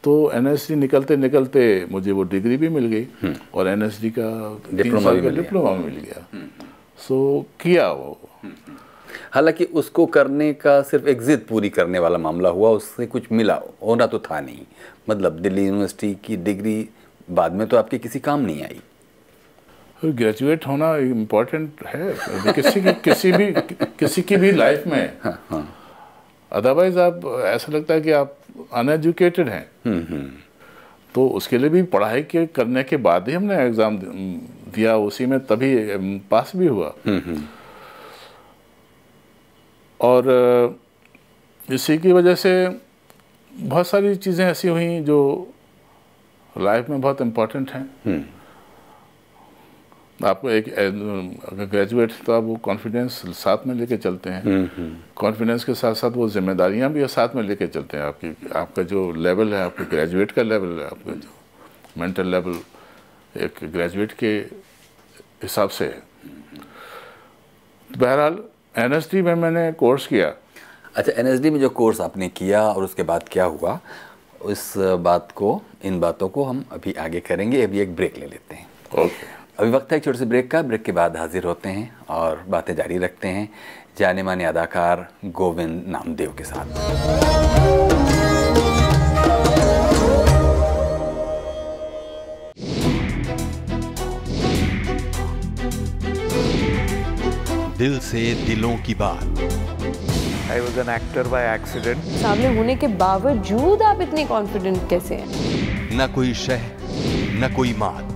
तो एन एस डी निकलते निकलते मुझे वो डिग्री भी मिल गई और एन का डिप्लोमा भी मिल डिप्लोमा मिल गया सो किया वो हालांकि उसको करने का सिर्फ एक ज़िद पूरी करने वाला मामला हुआ उससे कुछ मिला होना तो था नहीं मतलब दिल्ली यूनिवर्सिटी की डिग्री बाद में तो आपके किसी काम नहीं आई ग्रेजुएट तो होना इम्पोर्टेंट है किसी की किसी भी किसी की भी लाइफ में अदरवाइज हाँ, हाँ। आप ऐसा लगता है कि आप अनएजुकेटेड हैं हम्म, हम्म। तो उसके लिए भी पढ़ाई के करने के बाद ही हमने एग्ज़ाम दिया उसी में तभी पास भी हुआ हम्म, और इसी की वजह से बहुत सारी चीज़ें ऐसी हुई जो लाइफ में बहुत इम्पोर्टेंट हैं आपको एक अगर ग्रेजुएट तो आप वो कॉन्फिडेंस साथ में लेके चलते हैं कॉन्फिडेंस के साथ साथ वो जिम्मेदारियां भी साथ में लेके चलते हैं आपकी आपका जो लेवल है आपके ग्रेजुएट का लेवल है आपका जो मेंटल लेवल एक ग्रेजुएट के हिसाब से है बहरहाल एन में मैंने कोर्स किया अच्छा एन में जो कोर्स आपने किया और उसके बाद क्या हुआ उस बात को इन बातों को हम अभी आगे करेंगे अभी एक ब्रेक ले लेते हैं ओके okay. अभी वक्त है एक छोटे से ब्रेक का ब्रेक के बाद हाजिर होते हैं और बातें जारी रखते हैं जाने माने अदाकार गोविंद नामदेव के साथ दिल से दिलों की बात I was an actor by accident. सामने होने के बावजूद आप इतने कॉन्फिडेंट कैसे हैं न कोई शह न कोई मात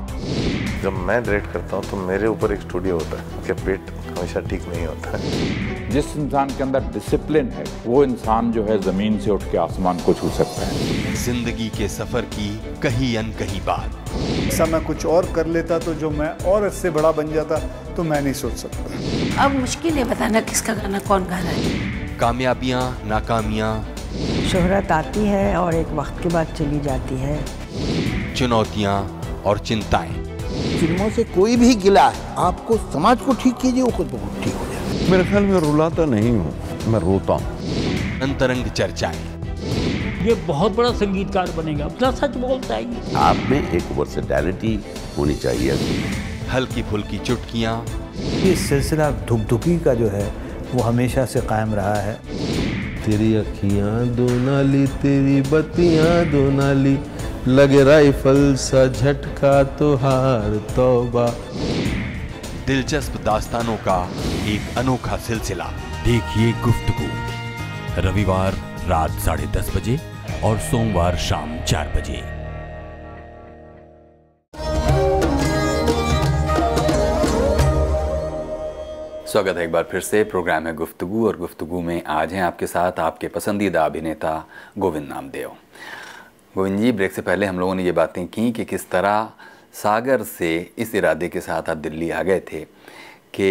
जब मैं डायरेक्ट करता हूँ तो मेरे ऊपर एक स्टूडियो होता है उसके पेट हमेशा ठीक नहीं होता जिस इंसान के अंदर डिसिप्लिन है वो इंसान जो है जमीन से उठ के आसमान को छू सकता है जिंदगी के सफर की कहीं अन कहीं बात ऐसा मैं कुछ और कर लेता तो जो मैं और इससे बड़ा बन जाता तो मैं नहीं सोच सकता अब मुश्किल है बताना किसका गाना कौन गा रहा है कामयाबियाँ नाकामिया शोहरत आती है और एक वक्त के बाद चली जाती है चुनौतियाँ और चिंताएं फिल्मों से कोई भी गिला है आपको समाज को ठीक कीजिए वो खुद बहुत ठीक हो मेरे ख्याल में रुलाता नहीं हूँ मैं रोता हूँ अंतरंग चर्चाएं ये बहुत बड़ा संगीतकार बनेगा अपना सच बोलता है आप में एक वर्सिटैलिटी होनी चाहिए हल्की फुल्की चुटकियाँ ये सिलसिला धुकधुकी का जो है वो हमेशा से कायम रहा है तेरी अखियाँ दो नाली तेरी बत्तियाँ दो नाली लगे राइफल सा झटका तो हार तोबा दिलचस्प दास्तानों का एक अनोखा सिलसिला देखिए गुफ्तगु रविवार रात साढ़े दस बजे और सोमवार शाम चार बजे स्वागत है एक बार फिर से प्रोग्राम है गुफ्तगु और गुफ्तगु में आज हैं आपके साथ आपके पसंदीदा अभिनेता गोविंद नामदेव गोविंद जी ब्रेक से पहले हम लोगों ने ये बातें की कि किस तरह सागर से इस इरादे के साथ आप दिल्ली आ गए थे कि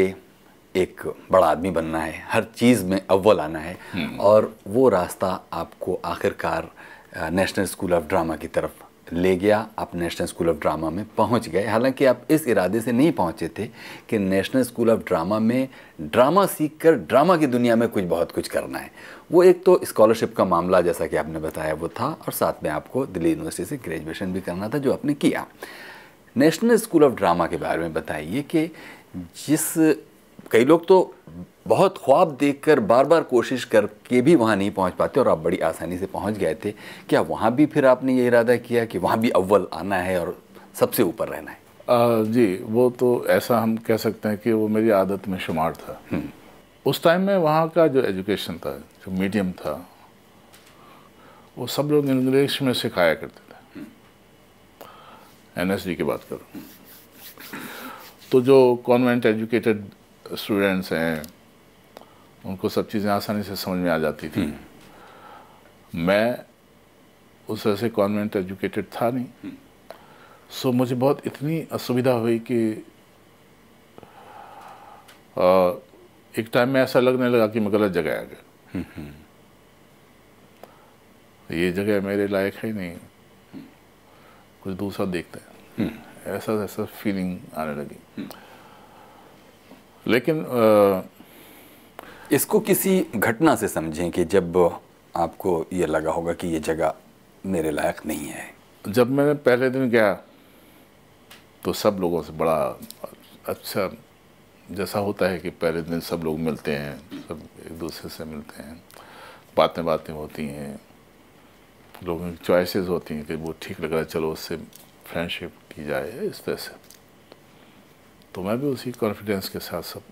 एक बड़ा आदमी बनना है हर चीज़ में अव्वल आना है हम्म। और वो रास्ता आपको आखिरकार नेशनल स्कूल ऑफ ड्रामा की तरफ ले गया आप नेशनल स्कूल ऑफ ड्रामा में पहुंच गए हालांकि आप इस इरादे से नहीं पहुंचे थे कि नेशनल स्कूल ऑफ ड्रामा में ड्रामा सीख कर ड्रामा की दुनिया में कुछ बहुत कुछ करना है वो एक तो स्कॉलरशिप का मामला जैसा कि आपने बताया वो था और साथ में आपको दिल्ली यूनिवर्सिटी से ग्रेजुएशन भी करना था जो आपने किया नेशनल स्कूल ऑफ ड्रामा के बारे में बताइए कि जिस कई लोग तो बहुत ख्वाब देखकर बार बार कोशिश करके भी वहाँ नहीं पहुँच पाते और आप बड़ी आसानी से पहुँच गए थे क्या वहाँ भी फिर आपने ये इरादा किया कि वहाँ भी अव्वल आना है और सबसे ऊपर रहना है आ, जी वो तो ऐसा हम कह सकते हैं कि वो मेरी आदत में शुमार था हम्म। उस टाइम में वहाँ का जो एजुकेशन था जो मीडियम था वो सब लोग इंग्लिश में सिखाया करते एनएसडी की बात करूँ तो जो कॉन्वेंट एजुकेटेड स्टूडेंट्स हैं उनको सब चीज़ें आसानी से समझ में आ जाती थी हम्म। मैं उस तरह से कॉन्वेंट एजुकेटेड था नहीं सो हम्म। मुझे बहुत इतनी असुविधा हुई कि एक टाइम में ऐसा लगने लगा कि मैं गलत जगह आ गया हम्म, ये जगह मेरे लायक है नहीं कुछ दूसरा देखते हैं Hmm. ऐसा ऐसा फीलिंग आने लगी hmm. लेकिन आ, इसको किसी घटना से समझें कि जब आपको ये लगा होगा कि ये जगह मेरे लायक नहीं है जब मैंने पहले दिन गया तो सब लोगों से बड़ा अच्छा जैसा होता है कि पहले दिन सब लोग मिलते हैं सब एक दूसरे से मिलते हैं बातें बातें होती हैं लोगों की चॉइसेस होती हैं कि वो ठीक लग रहा है चलो उससे फ्रेंडशिप की जाए इस तरह से तो मैं भी उसी कॉन्फिडेंस के साथ सब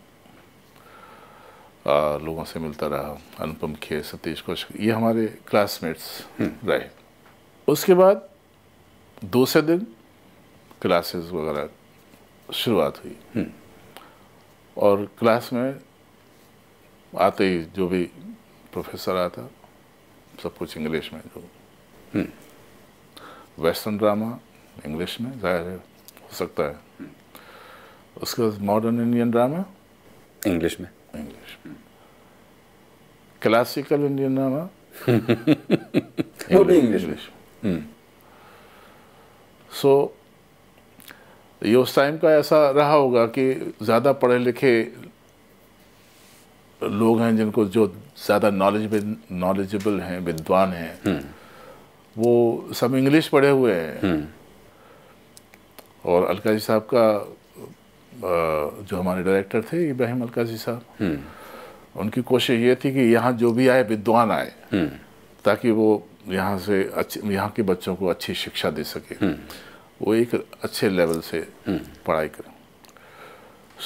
आ, लोगों से मिलता रहा अनुपम खेर सतीश कौशिक ये हमारे क्लासमेट्स हम्म। रहे उसके बाद दूसरे दिन क्लासेस वगैरह शुरुआत हुई हम्म। और क्लास में आते ही जो भी प्रोफेसर आता सब कुछ इंग्लिश में जो वेस्टर्न हम्म। ड्रामा इंग्लिश में जाहिर है हो सकता है उसके बाद मॉडर्न इंडियन ड्रामा इंग्लिश में English classical Indian drama English so ये उस टाइम का ऐसा रहा होगा कि ज़्यादा पढ़े लिखे लोग हैं जिनको जो ज़्यादा नॉलेज नॉलेजेबल हैं विद्वान हैं हम्म। वो सब इंग्लिश पढ़े हुए हैं हम्म। और अलकाजी साहब का जो हमारे डायरेक्टर थे इब्राहिम अलकाजी साहब हम्म। उनकी कोशिश ये थी कि यहाँ जो भी आए विद्वान आए हम्म। ताकि वो यहाँ से अच्छे यहाँ के बच्चों को अच्छी शिक्षा दे सके हम्म। वो एक अच्छे लेवल से पढ़ाई करें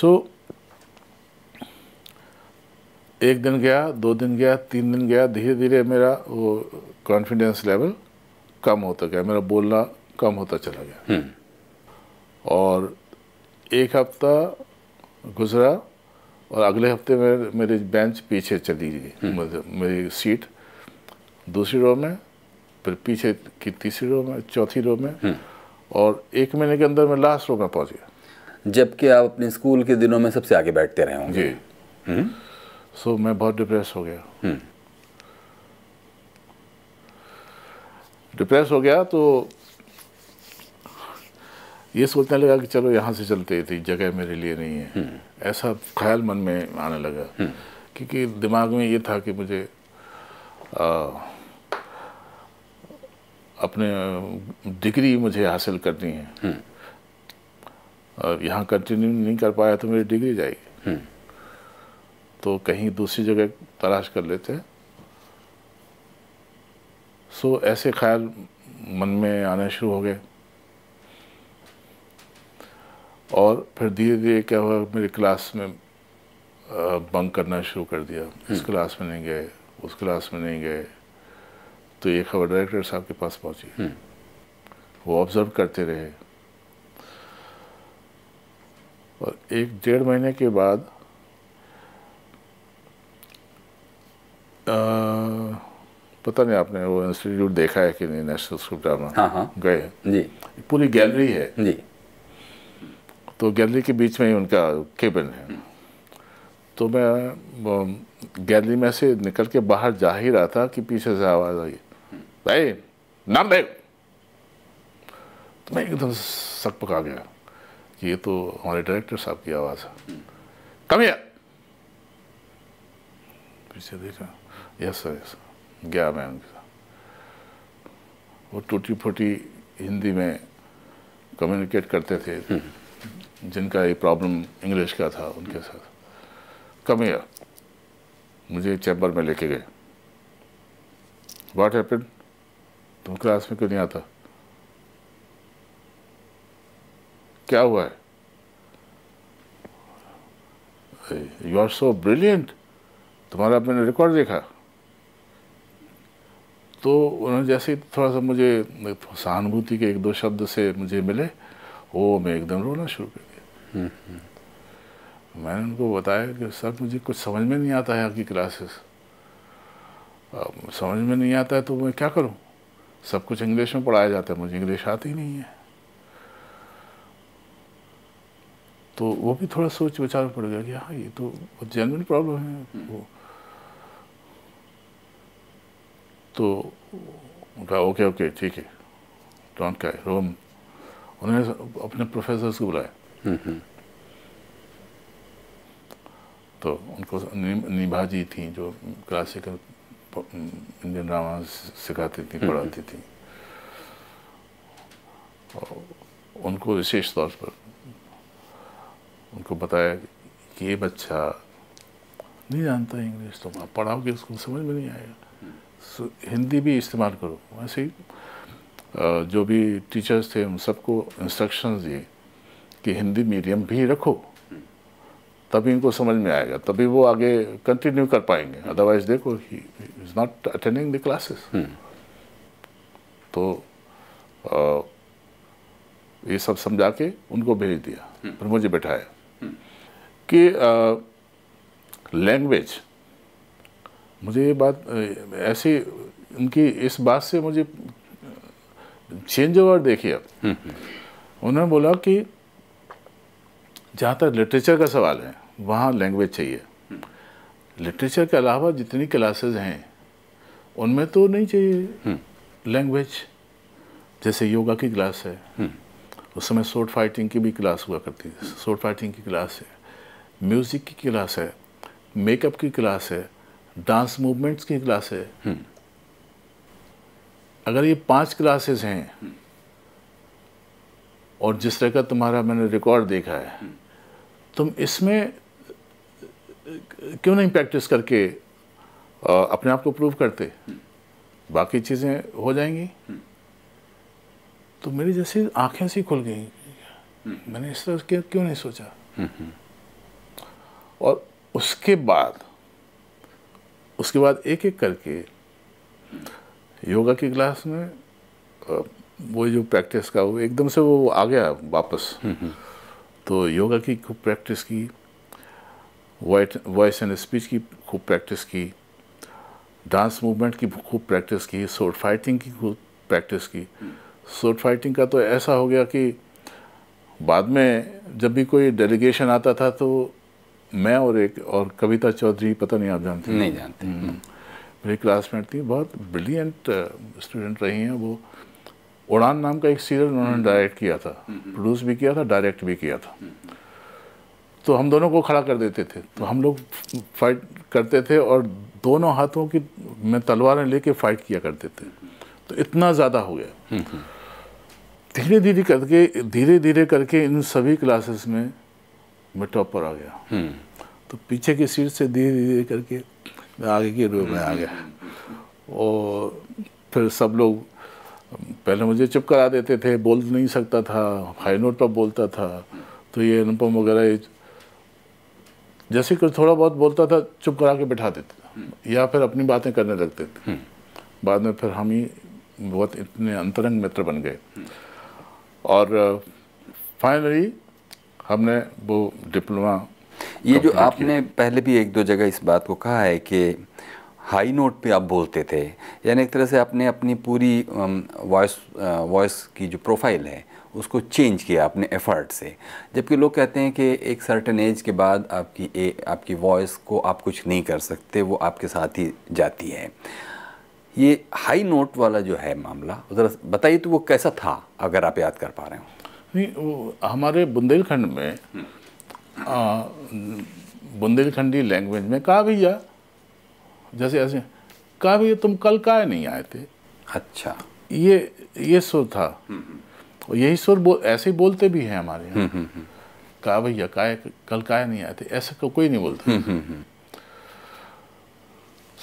सो so, एक दिन गया दो दिन गया तीन दिन गया धीरे धीरे मेरा वो कॉन्फिडेंस लेवल कम होता गया मेरा बोलना कम होता चला गया और एक हफ्ता गुजरा और अगले हफ्ते में मेरी बेंच पीछे चली गई हम्म। मेरी सीट दूसरी रो में फिर पीछे की तीसरी रो में चौथी रो में हम्म। और एक महीने के अंदर मैं लास्ट रो में पहुंच गया जबकि आप अपने स्कूल के दिनों में सबसे आगे बैठते रहे होंगे जी सो हम्म। मैं बहुत डिप्रेस हो गया डिप्रेस हो गया तो ये सोचने लगा कि चलो यहाँ से चलते थे जगह मेरे लिए नहीं है हम्म। ऐसा ख्याल मन में आने लगा हम्म। क्योंकि दिमाग में ये था कि मुझे आ, अपने डिग्री मुझे हासिल करनी है हम्म। और यहाँ कंटिन्यू नहीं कर पाया तो मेरी डिग्री जाएगी तो कहीं दूसरी जगह तलाश कर लेते हैं सो ऐसे ख्याल मन में आने शुरू हो गए और फिर धीरे धीरे क्या हुआ मेरे क्लास में बंक करना शुरू कर दिया इस क्लास हम्म। में नहीं गए उस क्लास में नहीं गए तो ये खबर डायरेक्टर साहब के पास पहुंची हम्म। वो ऑब्ज़र्व करते रहे और एक डेढ़ महीने के बाद आ, पता नहीं आपने वो इंस्टीट्यूट देखा है कि नहीं नेशनल स्कूल ड्रामा गए जी पूरी गैलरी है जी तो गैलरी के बीच में ही उनका केबिन है तो मैं गैलरी में से निकल के बाहर जा ही रहा था कि पीछे से आवाज़ आई भाई नाम देव तो मैं एकदम सक पका गया कि ये तो हमारे डायरेक्टर साहब की आवाज़ है कभी पीछे देखा यस सर यस गया मैं उनके साथ वो टूटी फूटी हिंदी में कम्युनिकेट करते थे हम्म। जिनका ये प्रॉब्लम इंग्लिश का था उनके साथ कम या मुझे चैम्बर में लेके गए वाट हैपन तुम क्लास में क्यों नहीं आता क्या हुआ है यू आर सो ब्रिलियंट तुम्हारा मैंने रिकॉर्ड देखा तो उन्होंने जैसे थोड़ा सा मुझे सहानुभूति के एक दो शब्द से मुझे मिले वो मैं एकदम रोना शुरू कर हम्म, हम्म। मैंने उनको बताया कि सर मुझे कुछ समझ में नहीं आता है आपकी क्लासेस समझ में नहीं आता है तो मैं क्या करूं सब कुछ इंग्लिश में पढ़ाया जाता है मुझे इंग्लिश आती नहीं है तो वो भी थोड़ा सोच विचार पड़ गया कि हाँ ये तो जेनविन प्रॉब्लम है हम्म। वो तो उनका ओके ओके ठीक है डोंट क्राई रोम उन्होंने अपने प्रोफेसर को बुलाया तो उनको निभाजी थी जो क्लासिकल इंडियन ड्रामा सिखाती थी हम्म, पढ़ाती थी और उनको विशेष तौर पर उनको बताया कि ये बच्चा नहीं जानता इंग्लिश तो आप पढ़ाओगे उसको समझ में नहीं आएगा हिंदी भी इस्तेमाल करो वैसे ही जो भी टीचर्स थे उन सबको इंस्ट्रक्शंस दिए कि हिंदी मीडियम भी रखो तभी इनको समझ में आएगा तभी वो आगे कंटिन्यू कर पाएंगे अदरवाइज देखो he is not attending the classes तो आ, ये सब समझा के उनको भेज दिया हम्म। फिर मुझे बैठाया हम्म। कि लैंग्वेज मुझे ये बात ऐसी उनकी इस बात से मुझे चेंज ओवर देखिए हम्म, उन्होंने बोला कि जहाँ तक लिटरेचर का सवाल है वहाँ लैंग्वेज चाहिए लिटरेचर के अलावा जितनी क्लासेस हैं उनमें तो नहीं चाहिए लैंग्वेज हम्म। जैसे योगा की क्लास है हम्म। उस समय सोट फाइटिंग की भी क्लास हुआ करती है सोट फाइटिंग की क्लास है म्यूज़िक की क्लास है मेकअप की क्लास है डांस मूवमेंट्स की क्लास है अगर ये पांच क्लासेस हैं हम्म। और जिस तरह का तुम्हारा मैंने रिकॉर्ड देखा है तुम इसमें क्यों नहीं प्रैक्टिस करके अपने आप को प्रूव करते बाकी चीज़ें हो जाएंगी तो मेरी जैसे आंखें सी खुल गई मैंने इस तरह के क्यों नहीं सोचा और उसके बाद उसके बाद एक एक करके योगा की क्लास में वो जो प्रैक्टिस का वो एकदम से वो आ गया वापस तो योगा की खूब प्रैक्टिस की वॉइस एंड स्पीच की खूब प्रैक्टिस की डांस मूवमेंट की खूब प्रैक्टिस की सोट फाइटिंग की खूब प्रैक्टिस की सोट फाइटिंग का तो ऐसा हो गया कि बाद में जब भी कोई डेलीगेशन आता था तो मैं और एक और कविता चौधरी पता नहीं आप जानते नहीं जानते हम्म। मेरी क्लासमेट थी बहुत ब्रिलियंट स्टूडेंट uh, रही हैं वो उड़ान नाम का एक सीरियल उन्होंने डायरेक्ट हम्म। किया था प्रोड्यूस हम्म, हम्म। भी किया था डायरेक्ट भी किया था तो हम दोनों को खड़ा कर देते थे तो हम लोग फाइट करते थे और दोनों हाथों की में तलवारें लेके फाइट किया करते थे तो इतना ज़्यादा हो गया धीरे धीरे करके धीरे धीरे करके इन सभी क्लासेस में मैं टॉप पर आ गया तो पीछे की सीट से धीरे धीरे करके मैं आगे की रूप में आ गया और फिर सब लोग पहले मुझे चुप करा देते थे बोल नहीं सकता था हाई नोट पर बोलता था तो ये अनुपम वगैरह जैसे कुछ थोड़ा बहुत बोलता था चुप करा के बैठा देते हम्म। या फिर अपनी बातें करने लगते थे हम्म। बाद में फिर हम ही बहुत इतने अंतरंग मित्र बन गए हम्म। और फाइनली हमने वो डिप्लोमा ये जो आपने पहले भी एक दो जगह इस बात को कहा है कि हाई नोट पे आप बोलते थे यानी एक तरह से आपने अपनी पूरी वॉइस वॉइस की जो प्रोफाइल है उसको चेंज किया अपने एफर्ट से जबकि लोग कहते हैं कि एक सर्टन एज के बाद आपकी ए, आपकी वॉइस को आप कुछ नहीं कर सकते वो आपके साथ ही जाती है ये हाई नोट वाला जो है मामला ज़रा बताइए तो वो कैसा था अगर आप याद कर पा रहे हो नहीं हमारे बुंदेलखंड में हम्म। बुंदेलखंडी लैंग्वेज में कहा भैया जैसे ऐसे कहा भैया तुम कल का नहीं आए थे अच्छा ये ये सुर था हम्म, हम्म। और यही सुर बो, ऐसे ही बोलते भी हैं हमारे यहाँ हम्म, कहा भैया काय कल काय नहीं आए थे ऐसे को कोई नहीं बोलता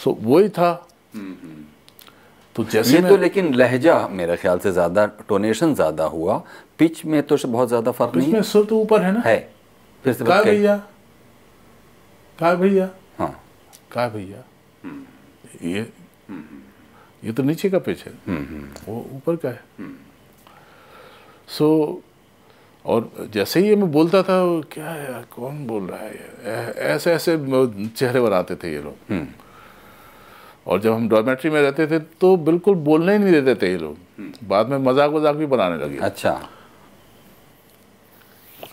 सो वो ही था तो जैसे ये तो लेकिन लहजा मेरे ख्याल से ज्यादा टोनेशन ज्यादा हुआ पिच में तो बहुत ज्यादा फर्क नहीं में सुर तो ऊपर है ना है फिर से भैया कहा भैया हाँ कहा भैया ये ये तो नीचे का पिच है वो ऊपर का है सो so, और जैसे ही मैं बोलता था क्या है कौन बोल रहा है ये ऐसे ऐसे चेहरे बनाते थे ये लोग और जब हम डॉर्मेट्री में रहते थे तो बिल्कुल बोलने ही नहीं देते थे ये लोग बाद में मजाक वजाक भी बनाने लगे अच्छा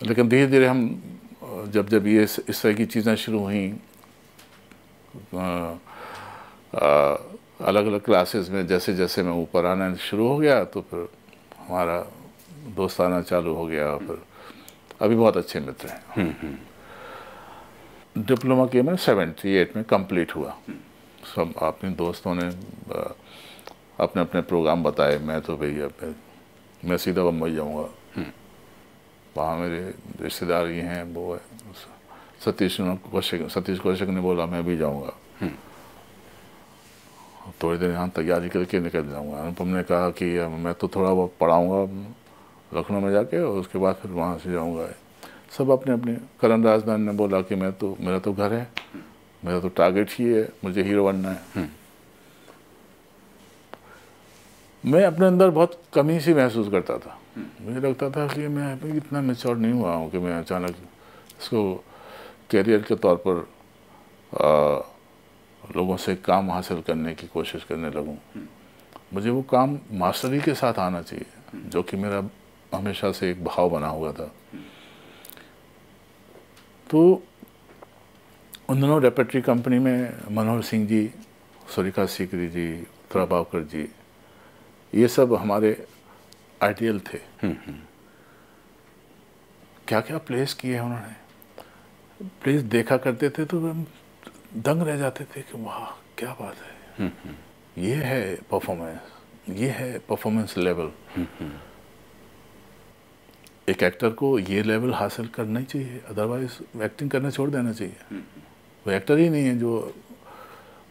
लेकिन धीरे धीरे हम जब जब ये इस तरह की चीज़ें शुरू हुई अलग अलग क्लासेस में जैसे जैसे मैं ऊपर आना शुरू हो गया तो फिर हमारा दोस्त आना चालू हो गया फिर अभी बहुत अच्छे मित्र हैं हम्म, हम्म। डिप्लोमा किया मैंने सेवेंटी एट में कंप्लीट हुआ सब अपने दोस्तों ने अपने अपने प्रोग्राम बताए मैं तो भैया मैं सीधा बम्बई जाऊँगा हम्म। वहाँ मेरे रिश्तेदार ये हैं वो है सतीश कौशिक सतीश कौशिक ने बोला मैं भी जाऊँगा थोड़ी तो देर यहाँ तैयारी करके निकल जाऊँगा अनुपम ने कहा कि मैं तो थोड़ा बहुत पढ़ाऊँगा लखनऊ में जाके और उसके बाद फिर वहाँ से जाऊँगा सब अपने अपने करण राजदान ने बोला कि मैं तो मेरा तो घर है मेरा तो टारगेट ही है मुझे हीरो बनना है हम्म। मैं अपने अंदर बहुत कमी सी महसूस करता था हम्म। मुझे लगता था कि मैं इतना मेच्योर नहीं हुआ हूँ कि मैं अचानक इसको कैरियर के तौर पर आ, लोगों से काम हासिल करने की कोशिश करने लगूँ मुझे वो काम मास्टरी के साथ आना चाहिए जो कि मेरा हमेशा से एक भाव बना हुआ था तो उन दोनों रेपेट्री कंपनी में मनोहर सिंह जी सुरेखा सीकरी जी प्रभावकर जी ये सब हमारे आइडियल थे हम्म, हम्म। क्या क्या प्लेस किए हैं उन्होंने प्लेस देखा करते थे तो दंग रह जाते थे कि वाह क्या बात है हम्म, हम्म। ये है परफॉर्मेंस ये है परफॉर्मेंस हम्म, लेवल एक एक्टर को ये लेवल हासिल करना ही चाहिए अदरवाइज एक्टिंग करना छोड़ देना चाहिए वो एक्टर ही नहीं है जो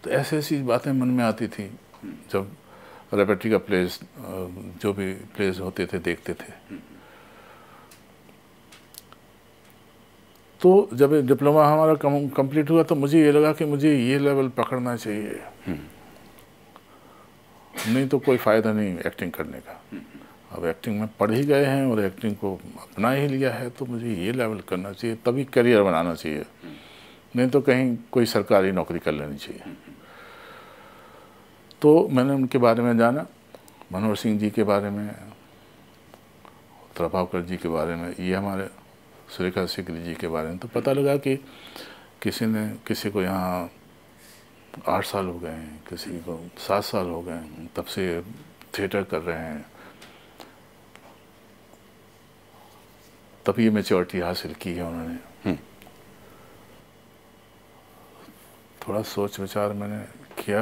तो ऐसी ऐसी बातें मन में आती थी जब रेपेट्री का प्लेस जो भी प्लेस होते थे देखते थे तो जब डिप्लोमा हमारा कम, कंप्लीट हुआ तो मुझे ये लगा कि मुझे ये लेवल पकड़ना चाहिए हम्म। नहीं तो कोई फ़ायदा नहीं एक्टिंग करने का हम्म। अब एक्टिंग में पढ़ ही गए हैं और एक्टिंग को अपना ही लिया है तो मुझे ये लेवल करना चाहिए तभी करियर बनाना चाहिए हम्म। नहीं तो कहीं कोई सरकारी नौकरी कर लेनी चाहिए तो मैंने उनके बारे में जाना मनोहर सिंह जी के बारे में प्रभाकर जी के बारे में ये हमारे सुरेखा सिकरी जी के बारे में तो पता लगा कि किसी ने किसी को यहाँ आठ साल हो गए हैं किसी को सात साल हो गए हैं तब से थिएटर कर रहे हैं तब ये मेच्योरिटी हासिल की है उन्होंने हम्म। थोड़ा सोच विचार मैंने किया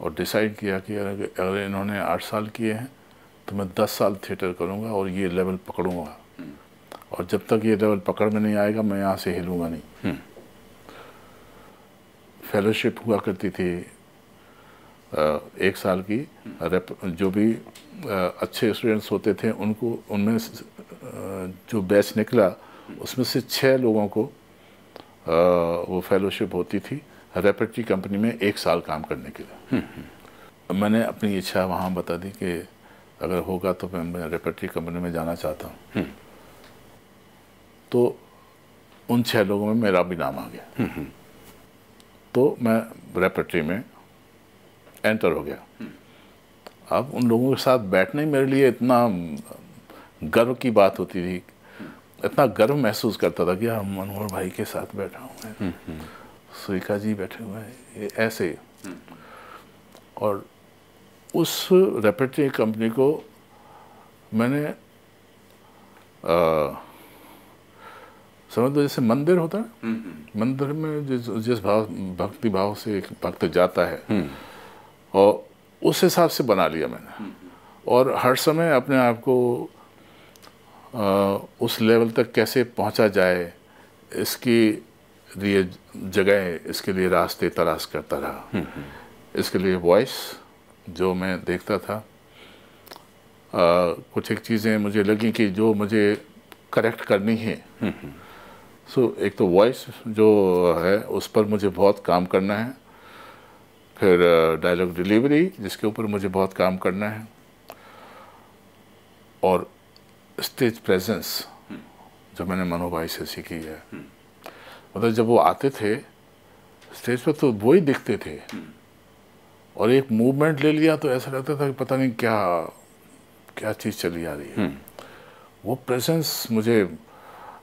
और डिसाइड किया कि अगर इन्होंने आठ साल किए हैं तो मैं दस साल थिएटर करूँगा और ये लेवल पकड़ूँगा और जब तक ये लेवल पकड़ में नहीं आएगा मैं यहाँ से हिलूँगा नहीं फेलोशिप हम्म। हुआ करती थी एक साल की हम्म। जो भी अच्छे स्टूडेंट्स होते थे उनको उनमें जो बैच निकला उसमें से छः लोगों को वो फेलोशिप होती थी रेपट्री कंपनी में एक साल काम करने के लिए हम्म, मैंने अपनी इच्छा वहाँ बता दी कि अगर होगा तो मैं रेपटरी कंपनी में जाना चाहता हूँ तो उन छह लोगों में मेरा भी नाम आ गया हम्म, हम्म। तो मैं रेपट्री में एंटर हो गया हम्म। अब उन लोगों के साथ बैठने मेरे लिए इतना गर्व की बात होती थी इतना गर्व महसूस करता था कि हम हाँ, मनोहर भाई के साथ बैठा हूँ मैं सुरेखा जी बैठे हुए हैं ऐसे और उस रेपट्री कंपनी को मैंने आ, समझ लो जैसे मंदिर होता है हम्म, हम्म। मंदिर में जिस जिस भाव भक्ति भाव से एक भक्त जाता है हम्म। और उस हिसाब से बना लिया मैंने और हर समय अपने आप को उस लेवल तक कैसे पहुंचा जाए इसके लिए जगह इसके लिए रास्ते तलाश करता रहा इसके लिए वॉइस जो मैं देखता था आ, कुछ एक चीज़ें मुझे लगी कि जो मुझे करेक्ट करनी है सो so, एक तो वॉइस जो है उस पर मुझे बहुत काम करना है फिर डायलॉग uh, डिलीवरी जिसके ऊपर मुझे बहुत काम करना है और स्टेज प्रेजेंस जो मैंने मनो भाई से सीखी है मतलब जब वो आते थे स्टेज पर तो वो ही दिखते थे और एक मूवमेंट ले लिया तो ऐसा लगता था कि पता नहीं क्या क्या चीज़ चली आ रही है हम्म। वो प्रेजेंस मुझे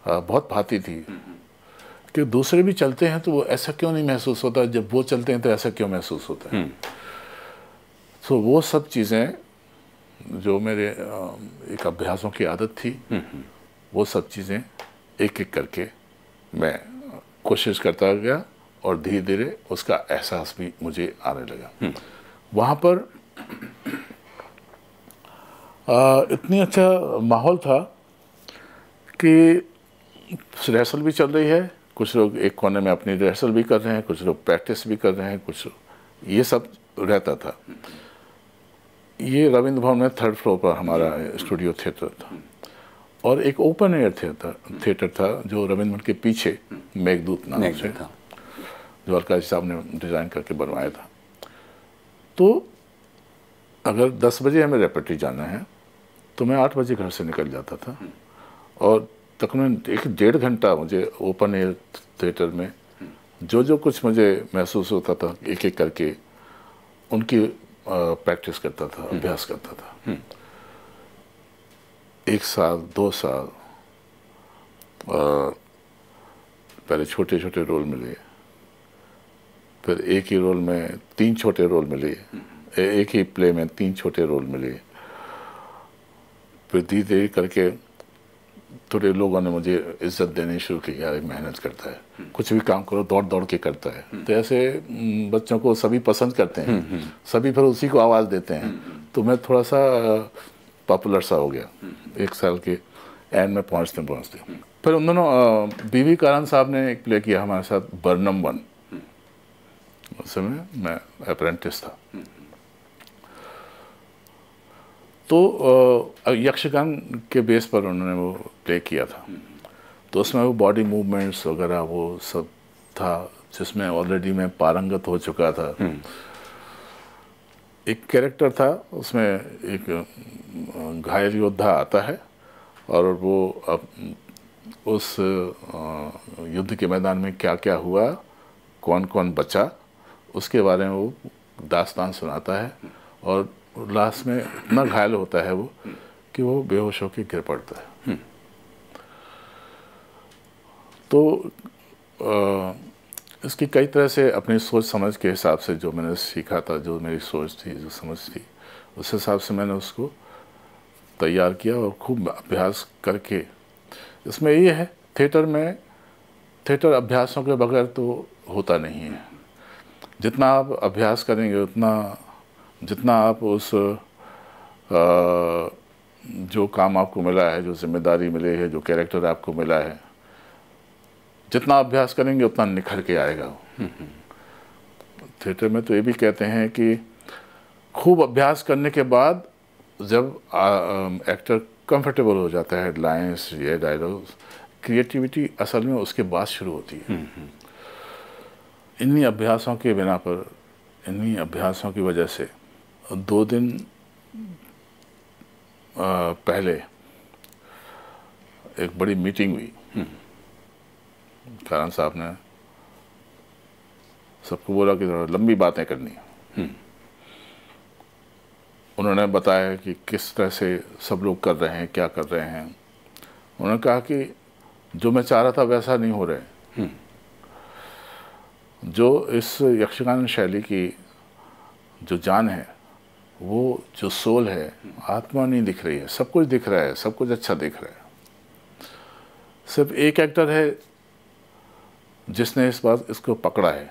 बहुत भाती थी कि दूसरे भी चलते हैं तो वो ऐसा क्यों नहीं महसूस होता जब वो चलते हैं तो ऐसा क्यों महसूस होता है तो वो सब चीज़ें जो मेरे एक अभ्यासों की आदत थी हम्म, हम्म। वो सब चीज़ें एक एक करके मैं कोशिश करता गया और धीरे धीरे उसका एहसास भी मुझे आने लगा वहाँ पर आ, इतनी अच्छा माहौल था कि रिहर्सल भी चल रही है कुछ लोग एक कोने में अपनी रिहर्सल भी कर रहे हैं कुछ लोग प्रैक्टिस भी कर रहे हैं कुछ ये सब रहता था ये रविंद्र भवन में थर्ड फ्लोर पर हमारा स्टूडियो थिएटर था और एक ओपन एयर थिएटर थिएटर था जो रविंद्र भवन के पीछे मेघदूत नाम से जो अलकाजी हाँ। साहब ने डिज़ाइन करके बनवाया था तो अगर 10 बजे हमें रेपेटरी जाना है तो मैं 8 बजे घर से निकल जाता था हम्म। और तकरीबन एक डेढ़ घंटा मुझे ओपन एयर थिएटर में जो जो कुछ मुझे महसूस होता था एक एक करके उनकी प्रैक्टिस करता था हम्म। अभ्यास करता था हम्म। एक साल दो साल पहले छोटे छोटे रोल मिले फिर एक ही रोल में तीन छोटे रोल मिले हम्म। एक ही प्ले में तीन छोटे रोल मिले फिर धीरे धीरे करके थोड़े लोगों ने मुझे इज्जत देनी शुरू की यार मेहनत करता है हम्म। कुछ भी काम करो दौड़ दौड़ के करता है हम्म। तो ऐसे हम्म, बच्चों को सभी पसंद करते हैं सभी फिर उसी को आवाज़ देते हैं तो मैं थोड़ा सा पॉपुलर सा हो गया एक साल के एंड में पहुँचते पहुँचते फिर उन दोनों बीवी कारण साहब ने एक प्ले किया हमारे साथ बर्नम वन उस समय मैं अप्रेंटिस था तो यक्षगान के बेस पर उन्होंने वो प्ले किया था तो उसमें वो बॉडी मूवमेंट्स वगैरह वो सब था जिसमें ऑलरेडी मैं पारंगत हो चुका था हम्म। एक कैरेक्टर था उसमें एक घायल योद्धा आता है और वो अब उस युद्ध के मैदान में क्या क्या हुआ कौन कौन बचा उसके बारे में वो दास्तान सुनाता है और लास्ट में इतना घायल होता है वो कि वो बेहोश होकर गिर पड़ता है हम्म। तो आ, इसकी कई तरह से अपनी सोच समझ के हिसाब से जो मैंने सीखा था जो मेरी सोच थी जो समझ थी उस हिसाब से मैंने उसको तैयार किया और खूब अभ्यास करके इसमें ये है थिएटर में थिएटर अभ्यासों के बगैर तो होता नहीं है जितना आप अभ्यास करेंगे उतना जितना आप उस आ, जो काम आपको मिला है जो जिम्मेदारी मिली है जो कैरेक्टर आपको मिला है जितना अभ्यास करेंगे उतना निखर के आएगा वो हम्म, हम्म। थिएटर में तो ये भी कहते हैं कि खूब अभ्यास करने के बाद जब आ, आ, एक्टर कंफर्टेबल हो जाता है हेडलाइंस ये डायलॉग्स क्रिएटिविटी असल में उसके बाद शुरू होती है हम्म, इन्हीं अभ्यासों के बिना पर इन्हीं अभ्यासों की वजह से दो दिन पहले एक बड़ी मीटिंग हुई कारण हम्म। साहब ने सबको बोला कि थोड़ा लंबी बातें करनी है हम्म। उन्होंने बताया कि किस तरह से सब लोग कर रहे हैं क्या कर रहे हैं उन्होंने कहा कि जो मैं चाह रहा था वैसा नहीं हो रहा हम्म। जो इस यक्षगान शैली की जो जान है वो जो सोल है आत्मा नहीं दिख रही है सब कुछ दिख रहा है सब कुछ अच्छा दिख रहा है सिर्फ एक एक्टर है जिसने इस बात इसको पकड़ा है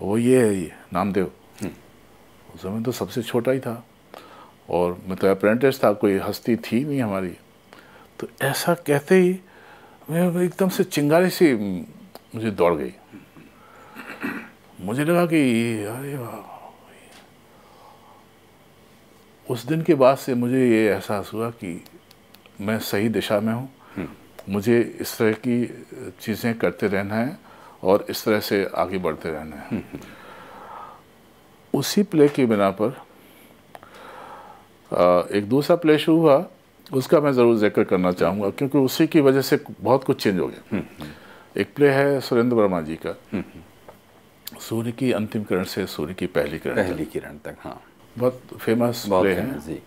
वो ये है ये नामदेव उस समय तो सबसे छोटा ही था और मैं तो अप्रेंटिस था कोई हस्ती थी नहीं हमारी तो ऐसा कहते ही मैं एकदम से चिंगारी सी मुझे दौड़ गई मुझे लगा कि अरे वाह उस दिन के बाद से मुझे ये एहसास हुआ कि मैं सही दिशा में हूँ हम्म। मुझे इस तरह की चीज़ें करते रहना है और इस तरह से आगे बढ़ते रहना है हम्म, हम्म। उसी प्ले की बिना पर एक दूसरा प्ले शुरू हुआ उसका मैं ज़रूर जिक्र करना चाहूँगा क्योंकि उसी की वजह से बहुत कुछ चेंज हो गया एक प्ले है सुरेंद्र वर्मा जी का सूर्य की अंतिम किरण से सूर्य की पहली किरण पहली किरण तक हाँ बहुत फेमस प्ले है जी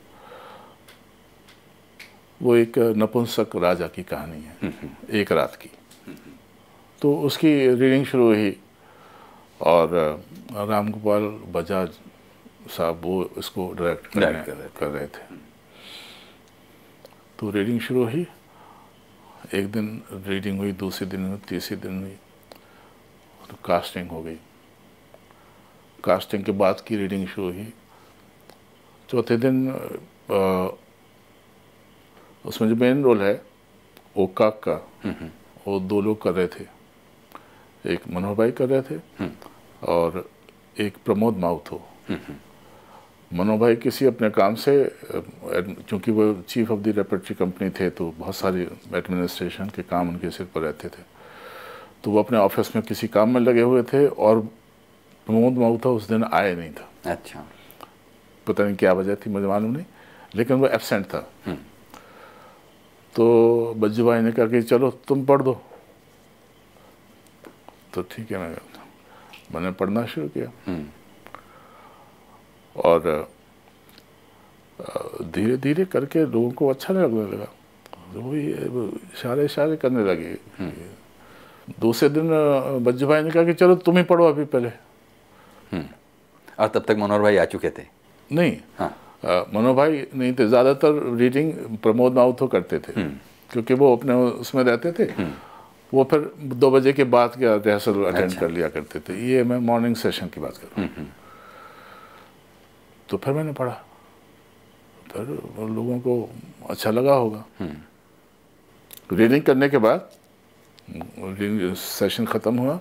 वो एक नपुंसक राजा की कहानी है हम्म, हम्म। एक रात की हम्म, तो उसकी रीडिंग शुरू हुई और राम गोपाल बजाज साहब वो इसको डायरेक्ट कर, कर, कर रहे थे तो रीडिंग शुरू हुई एक दिन रीडिंग हुई दूसरे दिन हुई तीसरे दिन हुई तो कास्टिंग हो गई कास्टिंग के बाद की रीडिंग शुरू हुई चौथे दिन उसमें जो मेन रोल है काक का हम्म, हम्म। वो दो लोग कर रहे थे एक मनोहर भाई कर रहे थे हम्म। और एक प्रमोद थो मनोहर भाई किसी अपने काम से क्योंकि वो chief of the repertory company थे तो बहुत सारे एडमिनिस्ट्रेशन के काम उनके सिर पर रहते थे तो वो अपने ऑफिस में किसी काम में लगे हुए थे और प्रमोद माउथा उस दिन आया नहीं था अच्छा पता नहीं क्या वजह थी मुझे मालूम नहीं लेकिन वो एबसेंट था हम्म। तो बज्जू भाई ने कहा कि चलो तुम पढ़ दो तो ठीक है मैं मैंने पढ़ना शुरू किया हम्म। और धीरे धीरे करके लोगों को अच्छा नहीं लगने लगा तो वो इशारे इशारे करने लगे हम्म। दूसरे दिन बज्जू भाई ने कहा कि चलो तुम ही पढ़ो अभी पहले और तब तक मनोहर भाई आ चुके थे नहीं हाँ। मनो भाई नहीं थे ज़्यादातर रीडिंग प्रमोद माउथो तो करते थे हम्म। क्योंकि वो अपने उसमें रहते थे हम्म। वो फिर दो बजे के बाद क्या रिहर्सल अटेंड अच्छा। कर लिया करते थे ये मैं मॉर्निंग सेशन की बात कर रहा हूँ हम्म, तो फिर मैंने पढ़ा फिर लोगों को अच्छा लगा होगा रीडिंग करने के बाद रीडिंग सेशन ख़त्म हुआ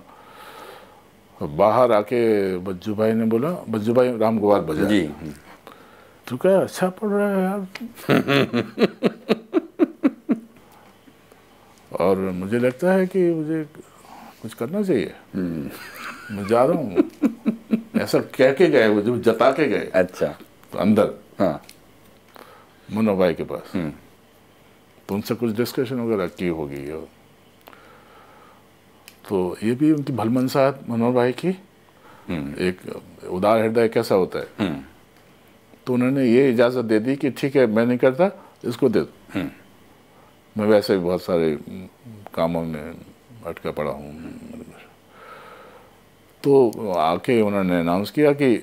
बाहर आके बज्जू भाई ने बोला बज्जू भाई राम गोवाल बजा जी तो क्या अच्छा पढ़ रहा है यार और मुझे लगता है कि मुझे कुछ करना चाहिए हम्म। मैं जा रहा हूँ ऐसा कह के गए वो जब जता के गए अच्छा तो अंदर हाँ मुन्ना भाई के पास हम्म। तो उनसे कुछ डिस्कशन वगैरह की होगी और तो ये भी उनकी भलमनसा मनोहर भाई की हम्म। एक उदार हृदय कैसा होता है हम्म। तो उन्होंने ये इजाज़त दे दी कि ठीक है मैं नहीं करता इसको दे दो हम्म। मैं वैसे भी बहुत सारे कामों में अटका पड़ा हूँ तो आके उन्होंने अनाउंस किया कि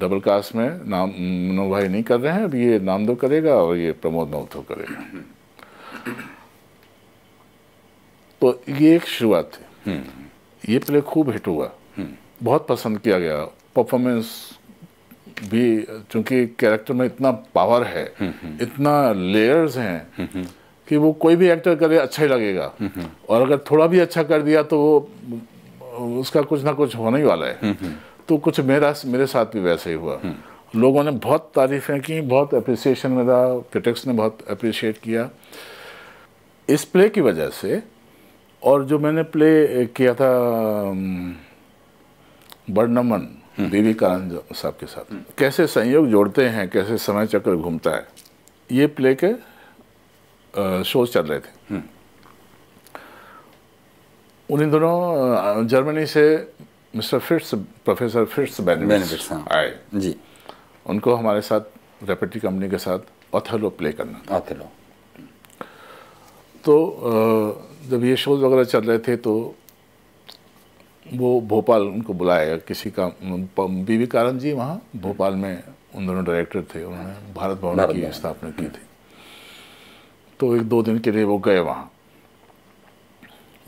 डबल कास्ट में नाम भाई नहीं कर रहे हैं अब ये नाम दो करेगा और ये प्रमोद नवथो करेगा तो ये एक शुरुआत थी ये प्ले खूब हिट हुआ बहुत पसंद किया गया परफॉर्मेंस भी चूंकि कैरेक्टर में इतना पावर है इतना लेयर्स हैं कि वो कोई भी एक्टर करे अच्छा ही लगेगा और अगर थोड़ा भी अच्छा कर दिया तो वो उसका कुछ ना कुछ होने ही वाला है तो कुछ मेरा मेरे साथ भी वैसे ही हुआ लोगों ने बहुत तारीफ़ें की बहुत अप्रिसिएशन मिला क्रिटिक्स ने बहुत अप्रिशिएट किया इस प्ले की वजह से और जो मैंने प्ले किया था बर्णमन देवीकानंद हम्म। साहब के साथ हम्म। कैसे संयोग जोड़ते हैं कैसे समय चक्र घूमता है ये प्ले के शोज चल रहे थे हम्म। उन्हीं दोनों जर्मनी से mister Fitz professor Fitz benefits हाँ। आए जी उनको हमारे साथ रेपटी कंपनी के साथ ऑथेलो प्ले करना ऑथेलो तो आ, जब ये शोज़ वगैरह चल रहे थे तो वो भोपाल उनको बुलाया किसी का बीवी कारण जी वहाँ भोपाल में उन दोनों डायरेक्टर थे उन्होंने भारत भवन की स्थापना की थी तो एक दो दिन के लिए वो गए वहाँ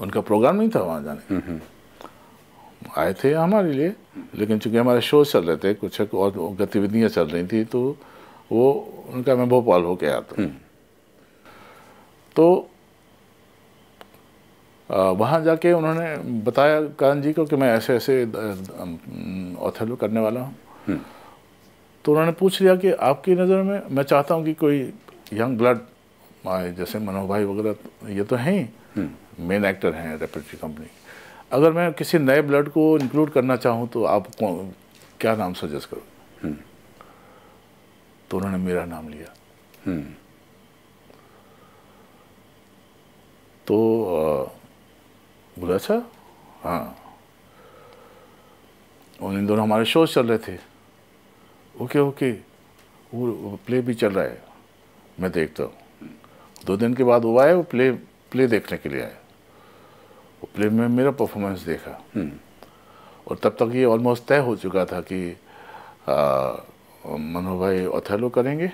उनका प्रोग्राम नहीं था वहाँ जाने हम्म, हम्म। आए थे हमारे लिए लेकिन चूंकि हमारे शो चल रहे थे कुछ और गतिविधियाँ चल रही थी तो वो उनका मैं भोपाल होके आता तो, हम्म। तो वहाँ जाके उन्होंने बताया करण जी को कि मैं ऐसे ऐसे ऑथेलो करने वाला हूँ हम्म। तो उन्होंने पूछ लिया कि आपकी नज़र में मैं चाहता हूँ कि कोई यंग ब्लड माए जैसे मनोहर भाई वगैरह तो ये तो हैं हम्म। मेन एक्टर हैं रेपट्री कंपनी अगर मैं किसी नए ब्लड को इंक्लूड करना चाहूँ तो आप क्या नाम सजेस्ट करो हम्म। तो उन्होंने मेरा नाम लिया तो बोला अच्छा हाँ और इन दोनों हमारे शोज चल रहे थे ओके ओके वो प्ले भी चल रहा है मैं देखता हूँ दो दिन के बाद वो आए वो प्ले प्ले देखने के लिए आए वो प्ले में मेरा परफॉर्मेंस देखा हम्म। और तब तक ये ऑलमोस्ट तय हो चुका था कि मनोहर भाई ओथेलो करेंगे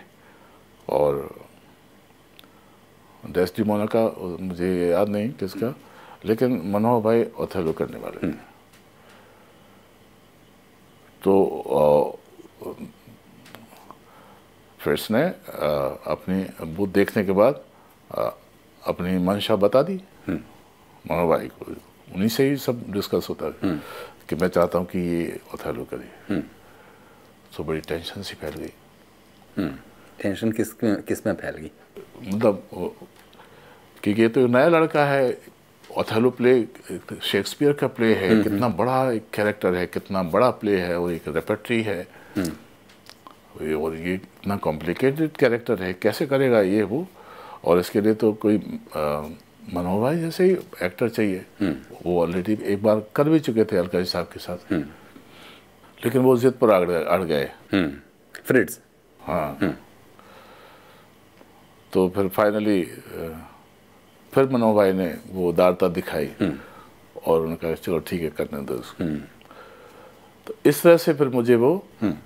और डेस्टिमोना का मुझे याद नहीं किसका लेकिन मनोहर भाई ओथेलो करने वाले तो फ्रेस ने अपनी बुद्ध देखने के बाद अपनी मंशा बता दी हम्म। मनोहर भाई को उन्हीं से ही सब डिस्कस होता है हम्म। कि मैं चाहता हूँ कि ये ओथेलो करे हम्म। तो बड़ी टेंशन सी फैल गई टेंशन किस किस में फैल गई मतलब क्योंकि ये तो नया लड़का है ओथेलो प्ले शेक्सपियर का प्ले हम्म, हम्म। है कितना बड़ा एक कैरेक्टर है कितना बड़ा प्ले है और एक रेपेट्री है हम्म। और ये इतना कॉम्प्लिकेटेड कैरेक्टर है कैसे करेगा ये वो और इसके लिए तो कोई मनोहर भाई जैसे ही एक्टर चाहिए वो ऑलरेडी एक बार कर भी चुके थे अलका साहब के साथ लेकिन वो जिद पर अड़ गए फ्रिड्स हाँ तो फिर फाइनली फिर मनोहर भाई ने वो उदारता दिखाई हम्म। और उन्होंने कहा चलो ठीक है करने दो हम्म। तो इस तरह से फिर मुझे वो हम्म।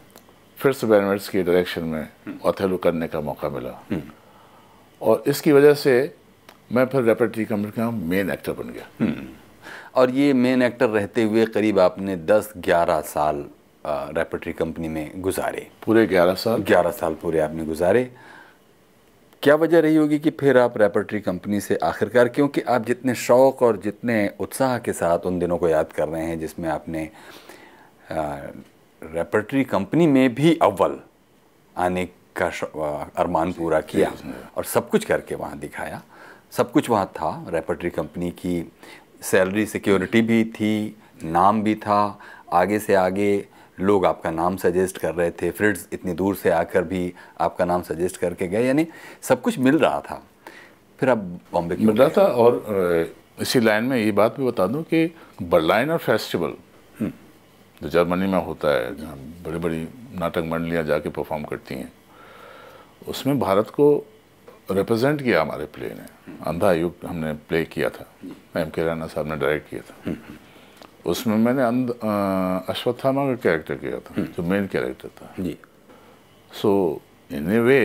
फिर से बैनवर्स के डायरेक्शन में ऑथेलो करने का मौका मिला और इसकी वजह से मैं फिर रेपटरी कंपनी का मेन एक्टर बन गया और ये मेन एक्टर रहते हुए करीब आपने 10-11 साल रेपटरी कंपनी में गुजारे पूरे 11 साल 11 साल पूरे आपने गुजारे क्या वजह रही होगी कि फिर आप रेपर्टरी कंपनी से आखिरकार क्योंकि आप जितने शौक़ और जितने उत्साह के साथ उन दिनों को याद कर रहे हैं जिसमें आपने रेपर्टरी कंपनी में भी अव्वल आने का अरमान पूरा किया और सब कुछ करके वहाँ दिखाया सब कुछ वहाँ था रेपर्टरी कंपनी की सैलरी सिक्योरिटी भी थी नाम भी था आगे से आगे लोग आपका नाम सजेस्ट कर रहे थे फ्रेंड्स इतनी दूर से आकर भी आपका नाम सजेस्ट करके गए यानी सब कुछ मिल रहा था फिर आप बॉम्बे मिल रहा था और इसी लाइन में ये बात भी बता दूँ कि बर्लाइनर हम्म। फेस्टिवल जो जर्मनी में होता है जहाँ बड़ी बड़ी नाटक मंडलियाँ जाके परफॉर्म करती हैं उसमें भारत को रिप्रेजेंट किया हमारे प्ले ने अंधा हम्म। युग हमने प्ले किया था एम के राना साहब ने डायरेक्ट किया था हम्म, उसमें मैंने अश्वत्थामा का कैरेक्टर किया था हम्म। जो मेन कैरेक्टर था जी सो इन ए वे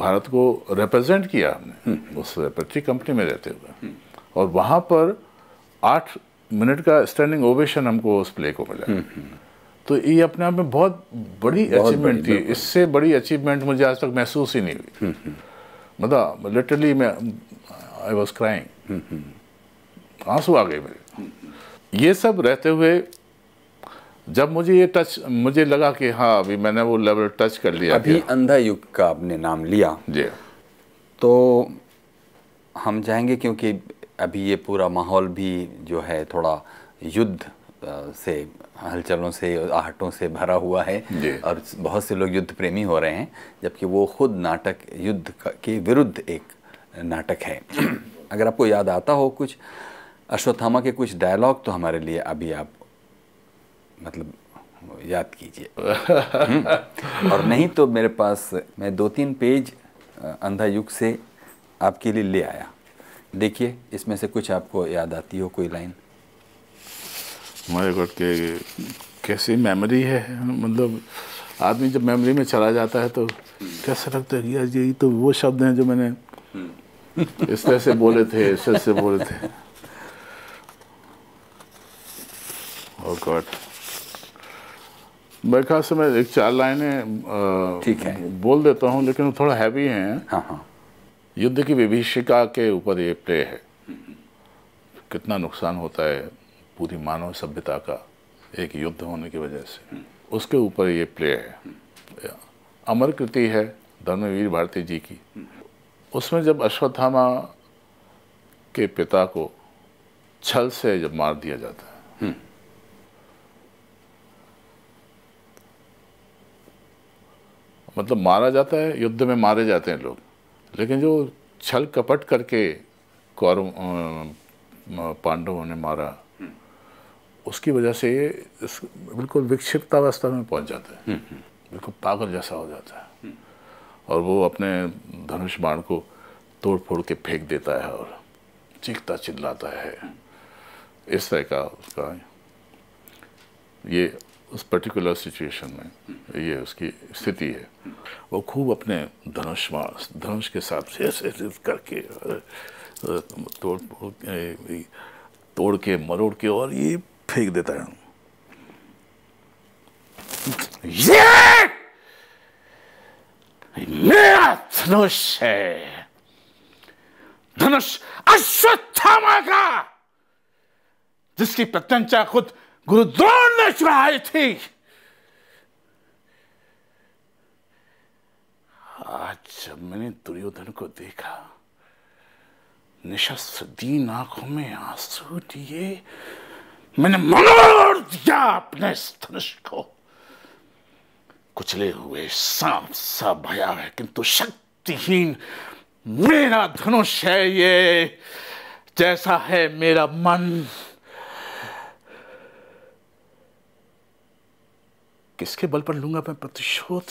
भारत को रिप्रेजेंट किया हमने हम्म। उस रेपरेटरी कंपनी में रहते हुए हम्म। और वहाँ पर आठ मिनट का स्टैंडिंग ओवेशन हमको उस प्ले को मिला तो ये अपने आप में बहुत बड़ी अचीवमेंट थी इससे बड़ी अचीवमेंट मुझे आज तक महसूस ही नहीं हुई मतलब लिटरली मैं आई वॉज क्राइंग आंसू आ गए मेरे ये सब रहते हुए जब मुझे ये टच मुझे लगा कि हाँ अभी मैंने वो लेवल टच कर लिया अभी अंधा युग का आपने नाम लिया जी तो हम जाएंगे क्योंकि अभी ये पूरा माहौल भी जो है थोड़ा युद्ध से हलचलों से आहटों से भरा हुआ है और बहुत से लोग युद्ध प्रेमी हो रहे हैं जबकि वो खुद नाटक युद्ध के विरुद्ध एक नाटक है अगर आपको याद आता हो कुछ अश्वत्थामा के कुछ डायलॉग तो हमारे लिए अभी आप मतलब याद कीजिए हम्म। और नहीं तो मेरे पास मैं दो तीन पेज अंधा युग से आपके लिए ले आया देखिए इसमें से कुछ आपको याद आती हो कोई लाइन हमारे गॉड के कैसी मेमोरी है मतलब आदमी जब मेमोरी में चला जाता है तो कैसा लगता है यार ये तो वो शब्द हैं जो मैंने हम्म। इस तरह से बोले थे इस तरह से बोले थे गॉड मेरे ख्याल से मैं एक चार लाइनें ठीक है बोल देता हूँ लेकिन वो थोड़ा हैवी हैं हाँ हाँ युद्ध की विभीषिका के ऊपर ये प्ले है कितना नुकसान होता है पूरी मानव सभ्यता का एक युद्ध होने की वजह से उसके ऊपर ये प्ले है अमर कृति है धर्मवीर भारती जी की उसमें जब अश्वत्थामा के पिता को छल से जब मार दिया जाता है हम्म। मतलब मारा जाता है युद्ध में मारे जाते हैं लोग लेकिन जो छल कपट करके कौरव पांडवों ने मारा उसकी वजह से इस बिल्कुल विक्षिप्तावस्था में पहुंच जाता है हम्म, हम्म। बिल्कुल पागल जैसा हो जाता है और वो अपने धनुष बाण को तोड़ फोड़ के फेंक देता है और चीखता चिल्लाता है इस तरह का उसका ये उस पर्टिकुलर सिचुएशन में ये उसकी स्थिति है वो खूब अपने धनुष धनुष के साथ से ऐसे करके तोड़ तोड़ के मरोड़ के और ये फेंक देता है ये मेरा धनुष है धनुष अश्वत्थामा का जिसकी प्रत्यंचा खुद गुरु द्रोण ने चुराई थी आज जब मैंने दुर्योधन को देखा निशस्त्र दीन आंखों में आंसू दिए मैंने मनोर दिया अपने धनुष को कुचले हुए सांप सा भया है किंतु शक्तिहीन मेरा धनुष है ये जैसा है मेरा मन किसके बल पर लूंगा मैं प्रतिशोध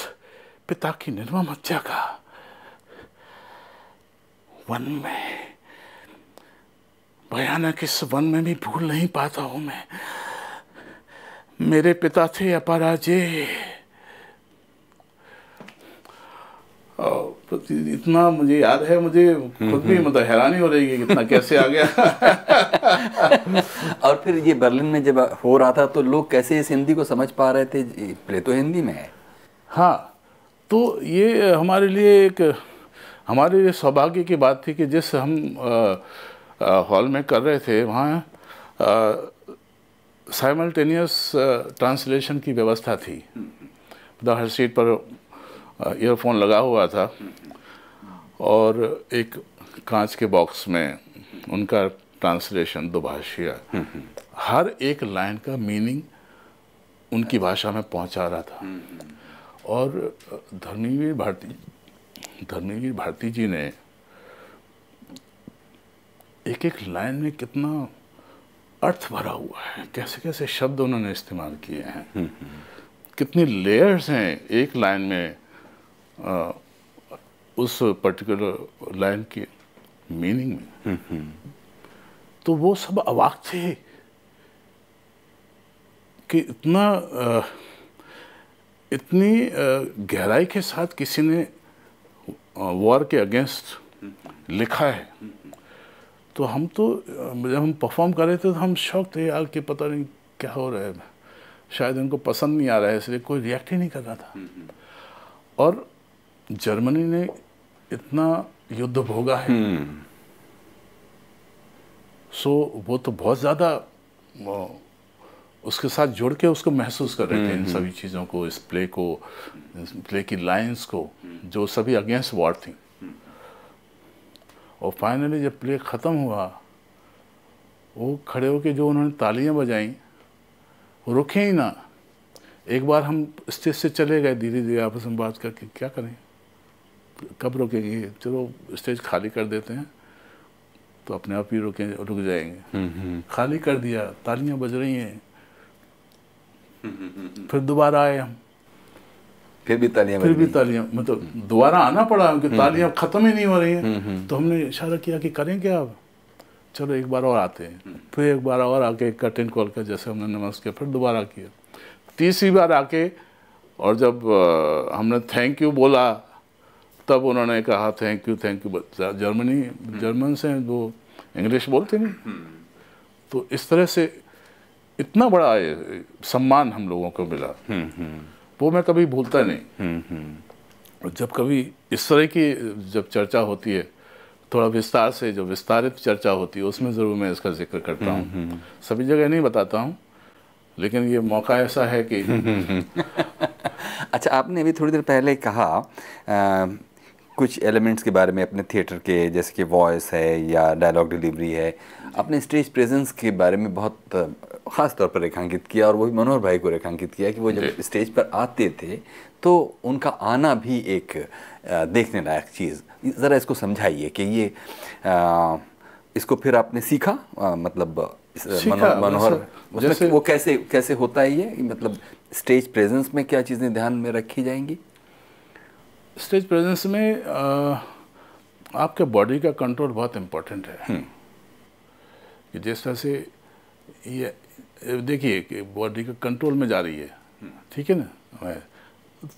पिता की निर्मम हत्या का वन में भयानक इस वन में भी भूल नहीं पाता हूं मैं मेरे पिता थे अपराजय तो इतना मुझे याद है मुझे खुद भी हम्म, हम्म। मतलब हैरानी हो रही है इतना कैसे आ गया और फिर ये बर्लिन में जब हो रहा था तो लोग कैसे इस हिंदी को समझ पा रहे थे प्ले तो हिंदी में है हाँ तो ये हमारे लिए एक हमारे लिए सौभाग्य की बात थी कि जिस हम हॉल में कर रहे थे वहाँ साइमल्टेनियस ट्रांसलेशन की व्यवस्था थी मतलब हर सीट पर ईयरफोन लगा हुआ था और एक कांच के बॉक्स में उनका ट्रांसलेशन दुभाषिया हर एक लाइन का मीनिंग उनकी भाषा में पहुंचा रहा था और धर्मवीर भारती धर्मवीर भारती जी ने एक एक लाइन में कितना अर्थ भरा हुआ है कैसे कैसे शब्द उन्होंने इस्तेमाल किए हैं कितनी लेयर्स हैं एक लाइन में उस पर्टिकुलर लाइन की मीनिंग में हम्म, हम्म। तो वो सब अवाक थे कि इतना इतनी गहराई के साथ किसी ने वॉर के अगेंस्ट लिखा है तो हम तो जब हम परफॉर्म कर रहे थे तो हम शौक थे यार कि पता नहीं क्या हो रहा है शायद उनको पसंद नहीं आ रहा है इसलिए कोई रिएक्ट ही नहीं कर रहा था हम्म, और जर्मनी ने इतना युद्ध भोगा है हम्म। सो वो तो बहुत ज़्यादा उसके साथ जुड़ के उसको महसूस कर रहे थे हम्म, इन हम्म। सभी चीज़ों को इस प्ले को इस प्ले की लाइंस को जो सभी अगेंस्ट वॉर थी और फाइनली जब प्ले ख़त्म हुआ वो खड़े होके जो उन्होंने तालियां बजाई रुके ही ना एक बार हम स्टेज से चले गए धीरे धीरे आपस में बात करके क्या करें कब रुकेंगे चलो स्टेज खाली कर देते हैं तो अपने आप ही रुके रुक जाएंगे हम्म, हम्म। खाली कर दिया तालियां बज रही हैं हम्म, फिर दोबारा आए हम फिर भी तालियां फिर भी तालियां मतलब दोबारा आना पड़ा क्योंकि तालियां खत्म ही नहीं हो रही हैं तो हमने इशारा किया कि करें क्या अब चलो एक बार और आते हैं फिर एक बार और आके कर्टेन कॉल कर जैसे हमने नमाज किया फिर दोबारा किया तीसरी बार आके और जब हमने थैंक यू बोला तब उन्होंने कहा thank you thank you Germany हम्म। जर्मन से वो इंग्लिश बोलते नहीं हम्म। तो इस तरह से इतना बड़ा सम्मान हम लोगों को मिला हम्म, वो मैं कभी भूलता नहीं और जब कभी इस तरह की जब चर्चा होती है थोड़ा विस्तार से जो विस्तारित चर्चा होती है उसमें ज़रूर मैं इसका जिक्र करता हूँ सभी जगह नहीं बताता हूँ लेकिन ये मौका ऐसा है कि अच्छा आपने अभी थोड़ी देर पहले कहा कुछ एलिमेंट्स के बारे में अपने थिएटर के जैसे कि वॉइस है या डायलॉग डिलीवरी है अपने स्टेज प्रेजेंस के बारे में बहुत ख़ास तौर पर रेखांकित किया और वो भी मनोहर भाई को रेखांकित किया कि वो जब स्टेज पर आते थे तो उनका आना भी एक देखने लायक चीज़ ज़रा इसको समझाइए कि ये आ, इसको फिर आपने सीखा आ, मतलब मनोहर वो कैसे कैसे होता है ये मतलब स्टेज प्रेजेंस में क्या चीज़ें ध्यान में रखी जाएंगी स्टेज प्रेजेंस में uh, आपके बॉडी का कंट्रोल बहुत इम्पोर्टेंट है हम्म। कि जिस तरह से ये देखिए कि बॉडी का कंट्रोल में जा रही है हम्म। ठीक है ना मैं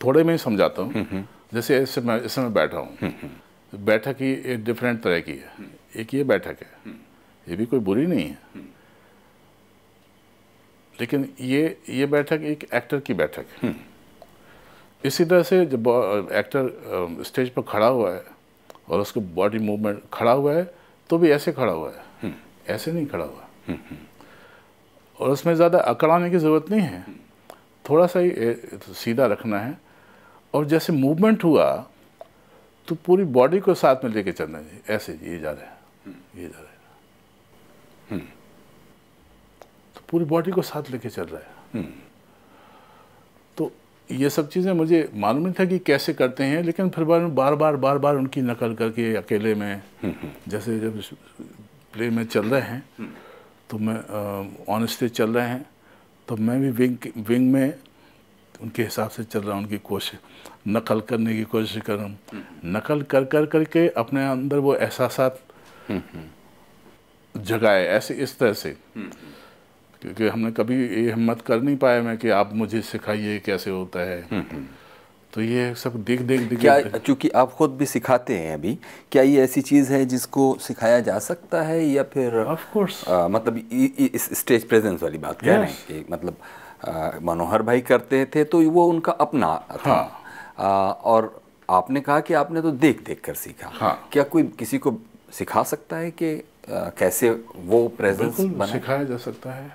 थोड़े में ही समझाता हूँ हम्म, जैसे इस समय इस समय बैठा हूँ बैठक ही एक डिफरेंट तरह की है एक ये बैठक है ये भी कोई बुरी नहीं है लेकिन ये ये बैठक एक एक्टर की बैठक है इसी तरह से जब एक्टर स्टेज पर खड़ा हुआ है और उसको बॉडी मूवमेंट खड़ा हुआ है तो भी ऐसे खड़ा हुआ है हम्म। ऐसे नहीं खड़ा हुआ हम्म, हम्म। और उसमें ज़्यादा अकड़ाने की ज़रूरत नहीं है थोड़ा सा ही सीधा रखना है और जैसे मूवमेंट हुआ तो पूरी बॉडी को साथ में लेके चलना है ऐसे ये जा रहे ये जा रहे तो पूरी बॉडी को साथ लेके चल रहा है ये सब चीज़ें मुझे मालूम नहीं था कि कैसे करते हैं लेकिन फिर बार बार बार बार बार उनकी नकल करके अकेले में जैसे जब प्ले में चल रहे हैं तो मैं ऑन स्टेज चल रहे हैं तो मैं भी विंग विंग में उनके हिसाब से चल रहा हूँ उनकी कोशिश नकल करने की कोशिश कर रहा हूँ नकल कर कर करके अपने अंदर वो एहसास हम्म, हम्म। जगाए ऐसे इस तरह से क्योंकि हमने कभी ये हिम्मत कर नहीं पाया मैं कि आप मुझे सिखाइए कैसे होता है हम्म, हम्म। तो ये सब देख देख देख क्या चूंकि आप खुद भी सिखाते हैं अभी क्या ये ऐसी चीज़ है जिसको सिखाया जा सकता है या फिर ऑफ कोर्स मतलब इस स्टेज प्रेजेंस वाली बात कह रहे हैं कि मतलब मनोहर भाई करते थे तो वो उनका अपना था हाँ। आ, और आपने कहा कि आपने तो देख देख कर सीखा हाँ। क्या कोई किसी को सिखा सकता है कि कैसे वो प्रेजेंस सिखाया जा सकता है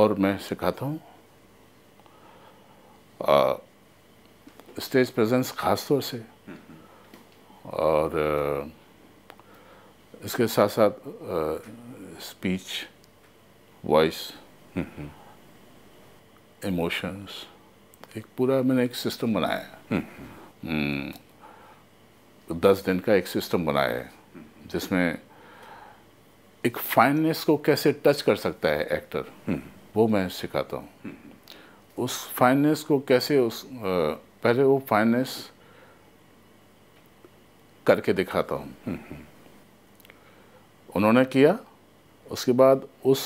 और मैं सिखाता हूँ स्टेज प्रेजेंस ख़ास तौर से और इसके साथ साथ स्पीच वॉइस इमोशंस एक पूरा मैंने एक सिस्टम बनाया है हम्म, दस दिन का एक सिस्टम बनाया है जिसमें एक फाइननेस को कैसे टच कर सकता है एक्टर हम्म, वो मैं सिखाता हूँ उस फाइननेस को कैसे उस पहले वो फाइननेस करके दिखाता हूँ हम्म, हम्म। उन्होंने किया उसके बाद उस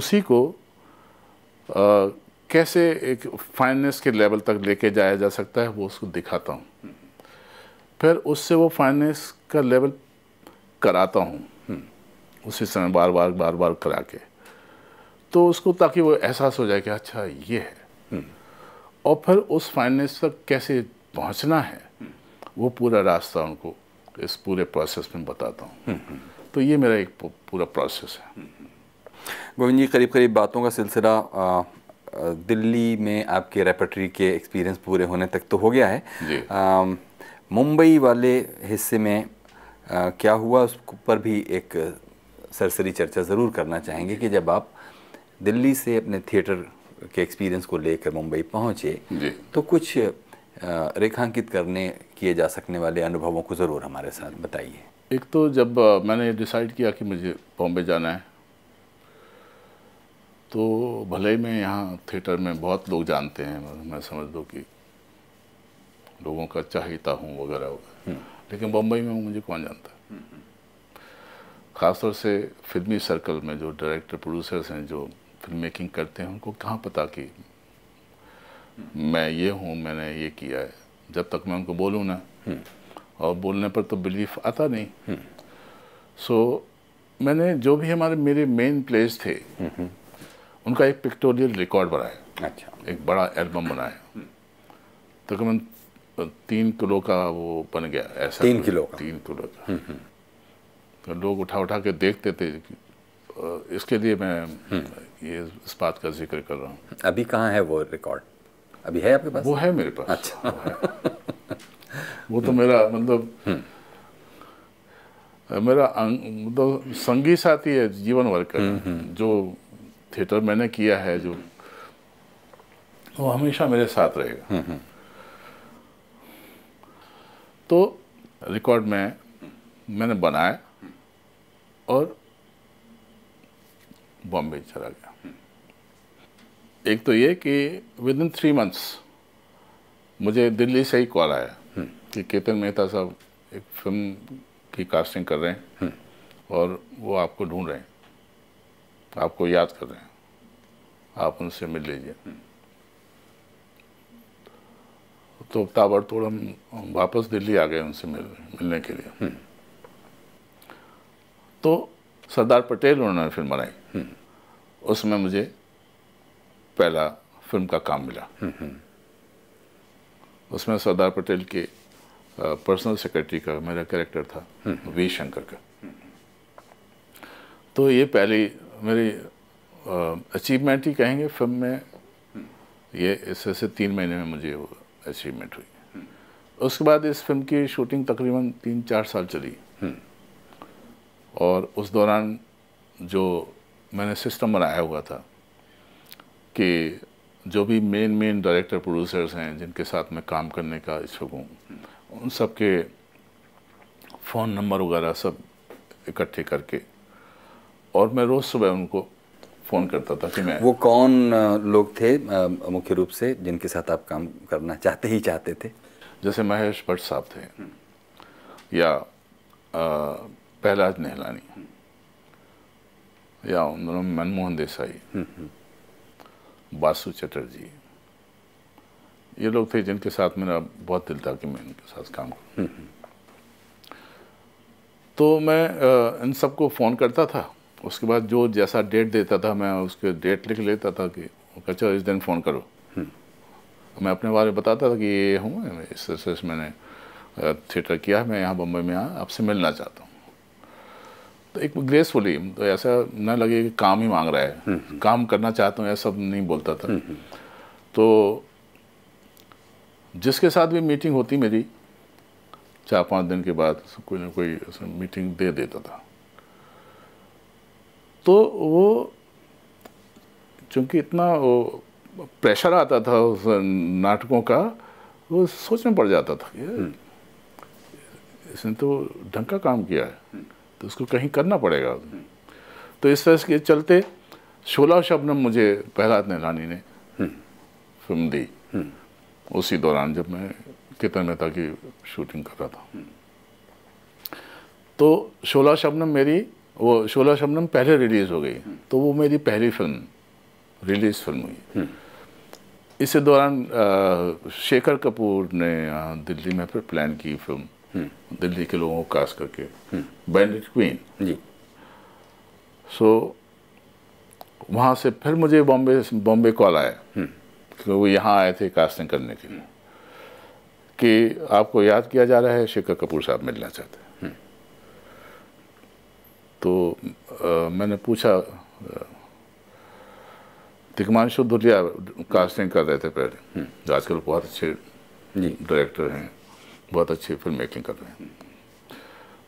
उसी को आ, कैसे एक फाइननेस के लेवल तक लेके जाया जा सकता है वो उसको दिखाता हूँ फिर उससे वो फाइननेस का लेवल कराता हूँ उसी समय बार बार बार बार करा के तो उसको ताकि वो एहसास हो जाए कि अच्छा ये है हम्म। और फिर उस फाइनेंस तक कैसे पहुंचना है वो पूरा रास्ता उनको इस पूरे प्रोसेस में बताता हूँ हम्म, हम्म। तो ये मेरा एक पूरा प्रोसेस है गोविंद जी करीब करीब बातों का सिलसिला दिल्ली में आपके रेपटरी के एक्सपीरियंस पूरे होने तक तो हो गया है मुंबई वाले हिस्से में आ, क्या हुआ उस पर भी एक सरसरी चर्चा ज़रूर करना चाहेंगे कि जब आप दिल्ली से अपने थिएटर के एक्सपीरियंस को लेकर मुंबई पहुँचे तो कुछ रेखांकित करने किए जा सकने वाले अनुभवों को ज़रूर हमारे साथ बताइए एक तो जब मैंने डिसाइड किया कि मुझे बॉम्बे जाना है तो भले ही मैं यहाँ थिएटर में बहुत लोग जानते हैं मैं समझ लूँ कि लोगों का चाहता हूँ वगैरह वगैरह हम्म। लेकिन बम्बई में मुझे कौन जानता है ख़ासतौर से फिल्मी सर्कल में जो डायरेक्टर प्रोड्यूसर्स हैं जो फिल्म मेकिंग करते हैं उनको कहाँ पता कि मैं ये हूँ मैंने ये किया है जब तक मैं उनको बोलूँ ना हम्म। और बोलने पर तो बिलीफ आता नहीं सो हम्म। so, मैंने जो भी हमारे मेरे मेन प्लेस थे हम्म। उनका एक पिक्टोरियल रिकॉर्ड बनाया अच्छा एक बड़ा एल्बम बनाया तकरीबन तीन किलो का वो बन गया ऐसा तीन किलो तीन किलो का लोग उठा उठा के देखते थे इसके लिए मैं हम्म। ये इस बात का जिक्र कर रहा हूँ अभी कहाँ है वो रिकॉर्ड अभी है आपके पास वो है मेरे पास अच्छा वो, वो तो मेरा मतलब हम्म। मेरा मतलब संगी साथी है जीवन भर का हम्म, जो थिएटर मैंने किया है जो वो हमेशा मेरे साथ रहेगा तो रिकॉर्ड में मैंने बनाया और बॉम्बे चला गया एक तो ये कि विद इन थ्री मंथ्स मुझे दिल्ली से ही कॉल आया कि केतन मेहता साहब एक फिल्म की कास्टिंग कर रहे हैं और वो आपको ढूंढ रहे हैं आपको याद कर रहे हैं आप उनसे मिल लीजिए तो ताबड़तोड़ हम वापस दिल्ली आ गए उनसे मिल मिलने के लिए तो सरदार पटेल उन्होंने फिल्म बनाई हम्म। उसमें मुझे पहला फिल्म का काम मिला हम्म, हम्म। उसमें सरदार पटेल के पर्सनल सेक्रेटरी का मेरा कैरेक्टर था वी शंकर का तो ये पहली मेरी अचीवमेंट ही कहेंगे फिल्म में ये इससे से तीन महीने में मुझे वो अचीवमेंट हुई उसके बाद इस फिल्म की शूटिंग तकरीबन तीन चार साल चली और उस दौरान जो मैंने सिस्टम बनाया हुआ था कि जो भी मेन मेन डायरेक्टर प्रोड्यूसर्स हैं जिनके साथ मैं काम करने का इच्छुक हूँ उन सब के फ़ोन नंबर वगैरह सब इकट्ठे करके और मैं रोज़ सुबह उनको फ़ोन करता था कि मैं वो कौन लोग थे मुख्य रूप से जिनके साथ आप काम करना चाहते ही चाहते थे जैसे महेश भट्ट साहब थे या आ, पहलाज नेहलानी या उन्होंने मनमोहन देसाई हम्म, हम्म। बासु चटर्जी ये लोग थे जिनके साथ मेरा बहुत दिल था कि मैं इनके साथ काम करूँ हम्म, तो मैं इन सबको फ़ोन करता था उसके बाद जो जैसा डेट देता था मैं उसके डेट लिख लेता था कि अच्छा इस दिन फ़ोन करो मैं अपने बारे में बताता था कि ये हूँ इस तरह से मैंने थिएटर किया है मैं यहाँ बम्बई में आया आपसे मिलना चाहता हूँ तो एक ग्रेसफुली तो ऐसा ना लगे कि काम ही मांग रहा है हम्म, हम्म। काम करना चाहता हूँ ऐसा नहीं बोलता था हम्म, तो जिसके साथ भी मीटिंग होती मेरी चार पांच दिन के बाद कोई ना कोई मीटिंग दे देता था तो वो चूंकि इतना वो प्रेशर आता था उस नाटकों का वो सोचने पड़ जाता था कि इसने तो ढंग का काम किया है तो उसको कहीं करना पड़ेगा तो इस तरह के चलते शोला शबनम मुझे पहला रानी ने हम्म। फिल्म दी हम्म। उसी दौरान जब मैं कितन मेहता की शूटिंग कर रहा था हम्म। तो शोला शबनम मेरी वो शोला शबनम पहले रिलीज़ हो गई तो वो मेरी पहली फिल्म रिलीज़ फिल्म हुई इसी दौरान शेखर कपूर ने दिल्ली में फिर प्लान की फिल्म हम्म। दिल्ली के लोगों को खास करके बैंडेड हम्म। क्वीन जी सो so, वहाँ से फिर मुझे बॉम्बे बॉम्बे कॉल आया हम्म। कि वो यहाँ आए थे कास्टिंग करने के लिए कि आपको याद किया जा रहा है शेखर कपूर साहब मिलना चाहते हैं तो आ, मैंने पूछा दिकमांशु दुलिया कास्टिंग कर रहे थे पहले आजकल बहुत अच्छे डायरेक्टर हैं बहुत अच्छी फिल्म मेकिंग कर रहे हैं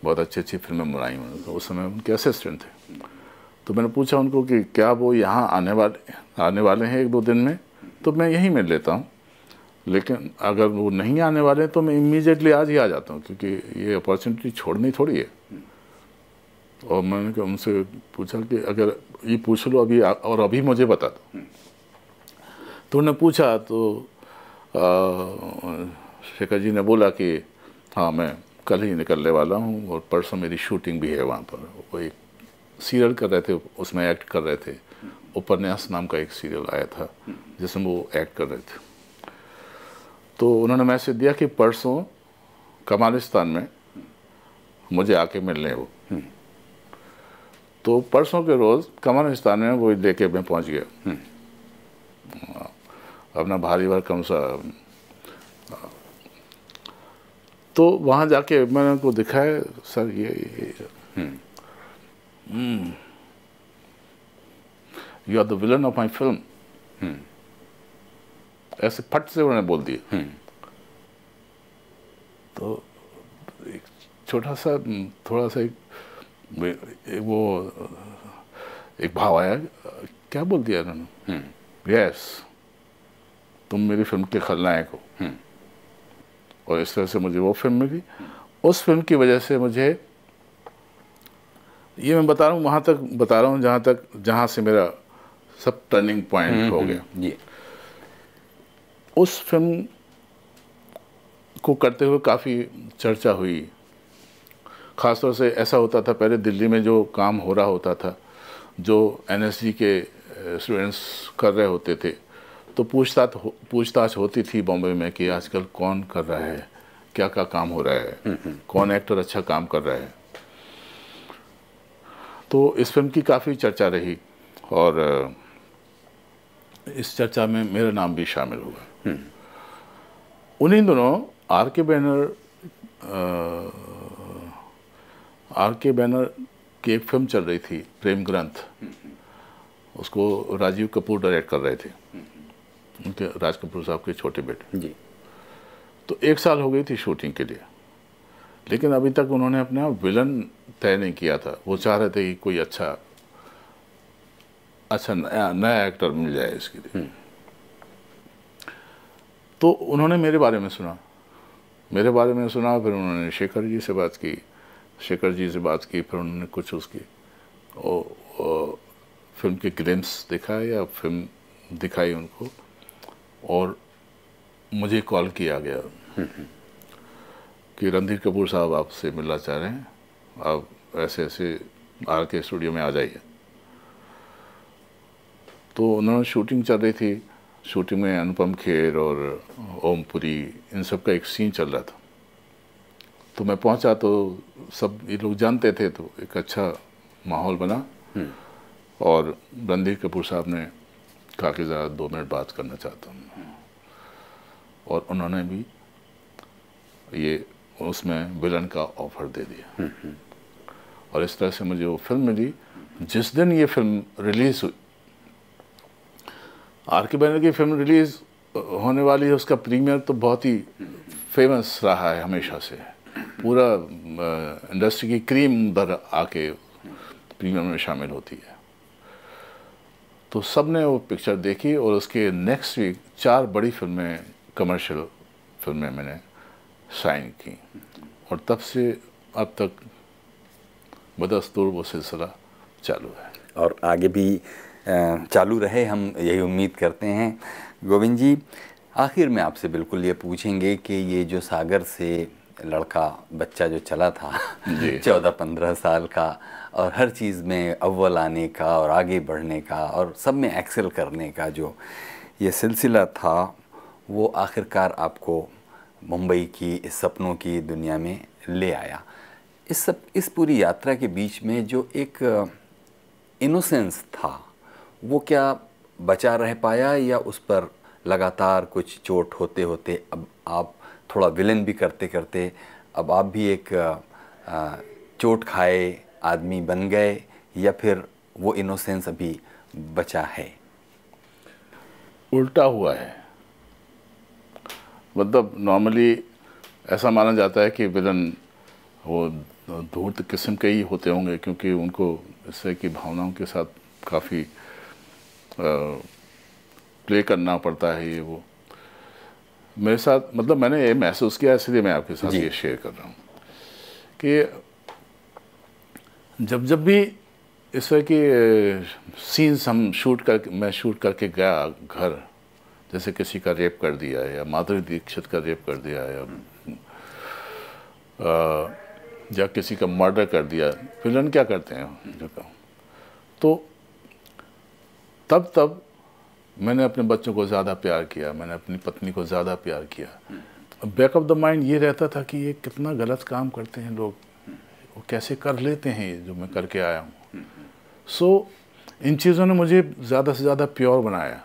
बहुत अच्छी अच्छी फिल्में बनाई उन्होंने तो उस समय उनके असिस्टेंट थे तो मैंने पूछा उनको कि क्या वो यहाँ आने वाले आने वाले हैं एक दो दिन में तो मैं यहीं मिल लेता हूँ लेकिन अगर वो नहीं आने वाले तो मैं इमीजिएटली आज ही आ जाता हूँ क्योंकि ये अपॉर्चुनिटी छोड़नी थोड़ी है और मैंने उनसे पूछा कि अगर ये पूछ लो अभी और अभी मुझे बता दो तो उन्होंने पूछा तो आ, शेखर जी ने बोला कि हाँ मैं कल ही निकलने वाला हूँ और परसों मेरी शूटिंग भी है वहाँ पर वो एक सीरियल कर रहे थे उसमें एक्ट कर रहे थे उपन्यास नाम का एक सीरियल आया था जिसमें वो एक्ट कर रहे थे तो उन्होंने मैसेज दिया कि परसों कमालिस्तान में मुझे आके मिलने वो तो परसों के रोज़ कमालिस्तान में वो लेके मैं पहुँच गया हम्म। अपना भारी कम सा तो वहाँ जाके मैंने उनको दिखाया सर ये ये, ये। You are the villain of my film ऐसे फट से उन्होंने बोल दिए हम्म। तो एक छोटा सा थोड़ा सा एक, एक वो एक भाव आया क्या बोल दिया उन्होंने यस हम्म। तुम मेरी फिल्म के खलनायक हो हम्म। और इस तरह से मुझे वो फिल्म मिली उस फिल्म की वजह से मुझे ये मैं बता रहा हूँ वहाँ तक बता रहा हूँ जहाँ तक जहाँ से मेरा सब टर्निंग हम्म, पॉइंट हो हम्म, गया ये उस फिल्म को करते हुए काफ़ी चर्चा हुई ख़ासतौर से ऐसा होता था पहले दिल्ली में जो काम हो रहा होता था जो एनएसजी के स्टूडेंट्स कर रहे होते थे तो पूछताछ हो, पूछताछ होती थी बॉम्बे में कि आजकल कौन कर रहा है क्या क्या काम हो रहा है हम्म, हम्म। कौन एक्टर अच्छा काम कर रहा है तो इस फिल्म की काफ़ी चर्चा रही और इस चर्चा में मेरा नाम भी शामिल हुआ हम्म। उन्हीं दोनों are K banner are K banner की एक फिल्म चल रही थी प्रेम ग्रंथ उसको राजीव कपूर डायरेक्ट कर रहे थे उनके राज कपूर साहब के छोटे बेटे जी तो एक साल हो गई थी शूटिंग के लिए लेकिन अभी तक उन्होंने अपना विलन तय नहीं किया था वो चाह रहे थे कि कोई अच्छा अच्छा नया नया एक्टर मिल जाए इसके लिए हम्म। तो उन्होंने मेरे बारे में सुना मेरे बारे में सुना फिर उन्होंने शेखर जी से बात की शेखर जी से बात की फिर उन्होंने कुछ उसकी ओ, ओ, फिल्म के ग्रेम्स दिखाए या फिल्म दिखाई उनको और मुझे कॉल किया गया कि रणधीर कपूर साहब आपसे मिलना चाह रहे हैं आप ऐसे ऐसे आर के स्टूडियो में आ जाइए तो उन्होंने शूटिंग चल रही थी शूटिंग में अनुपम खेर और ओमपुरी इन सब का एक सीन चल रहा था तो मैं पहुंचा तो सब ये लोग जानते थे तो एक अच्छा माहौल बना हम्म। और रणधीर कपूर साहब ने कहा कि ज़रा दो मिनट बात करना चाहता हूँ और उन्होंने भी ये उसमें विलन का ऑफर दे दिया हम्म, हम्म। और इस तरह से मुझे वो फिल्म मिली जिस दिन ये फिल्म रिलीज़ हुई आर के बैनर की फिल्म रिलीज़ होने वाली है उसका प्रीमियर तो बहुत ही फेमस रहा है हमेशा से पूरा इंडस्ट्री की क्रीम उधर आके प्रीमियर में शामिल होती है तो सब ने वो पिक्चर देखी और उसके नेक्स्ट वीक चार बड़ी फिल्में कमर्शियल फिल्में मैंने साइन की और तब से अब तक बदस्तूर वो सिलसिला चालू है और आगे भी चालू रहे हम यही उम्मीद करते हैं गोविंद जी आखिर में आपसे बिल्कुल ये पूछेंगे कि ये जो सागर से लड़का बच्चा जो चला था चौदह पंद्रह साल का और हर चीज़ में अव्वल आने का और आगे बढ़ने का और सब में एक्सेल करने का जो ये सिलसिला था वो आखिरकार आपको मुंबई की इस सपनों की दुनिया में ले आया इस सब इस पूरी यात्रा के बीच में जो एक इनोसेंस था वो क्या बचा रह पाया या उस पर लगातार कुछ चोट होते होते अब आप थोड़ा विलन भी करते करते अब आप भी एक चोट खाए आदमी बन गए या फिर वो इनोसेंस अभी बचा है उल्टा हुआ है मतलब नॉर्मली ऐसा माना जाता है कि विलन वो धूर्त किस्म के ही होते होंगे क्योंकि उनको इससे कि भावनाओं के साथ काफ़ी प्ले करना पड़ता है ये वो मेरे साथ मतलब मैंने ये महसूस किया इसलिए मैं आपके साथ ये शेयर कर रहा हूँ कि जब जब भी इस तरह की सीन्स हम शूट कर मैं शूट करके गया घर जैसे किसी का रेप कर दिया है या माधुरी दीक्षित का रेप कर दिया है या, या किसी का मर्डर कर दिया विलन क्या करते हैं जो कहूँ तो तब तब मैंने अपने बच्चों को ज़्यादा प्यार किया मैंने अपनी पत्नी को ज़्यादा प्यार किया बैक ऑफ द माइंड ये रहता था कि ये कितना गलत काम करते हैं लोग वो कैसे कर लेते हैं ये जो मैं करके आया हूँ सो so, इन चीज़ों ने मुझे ज़्यादा से ज़्यादा प्योर बनाया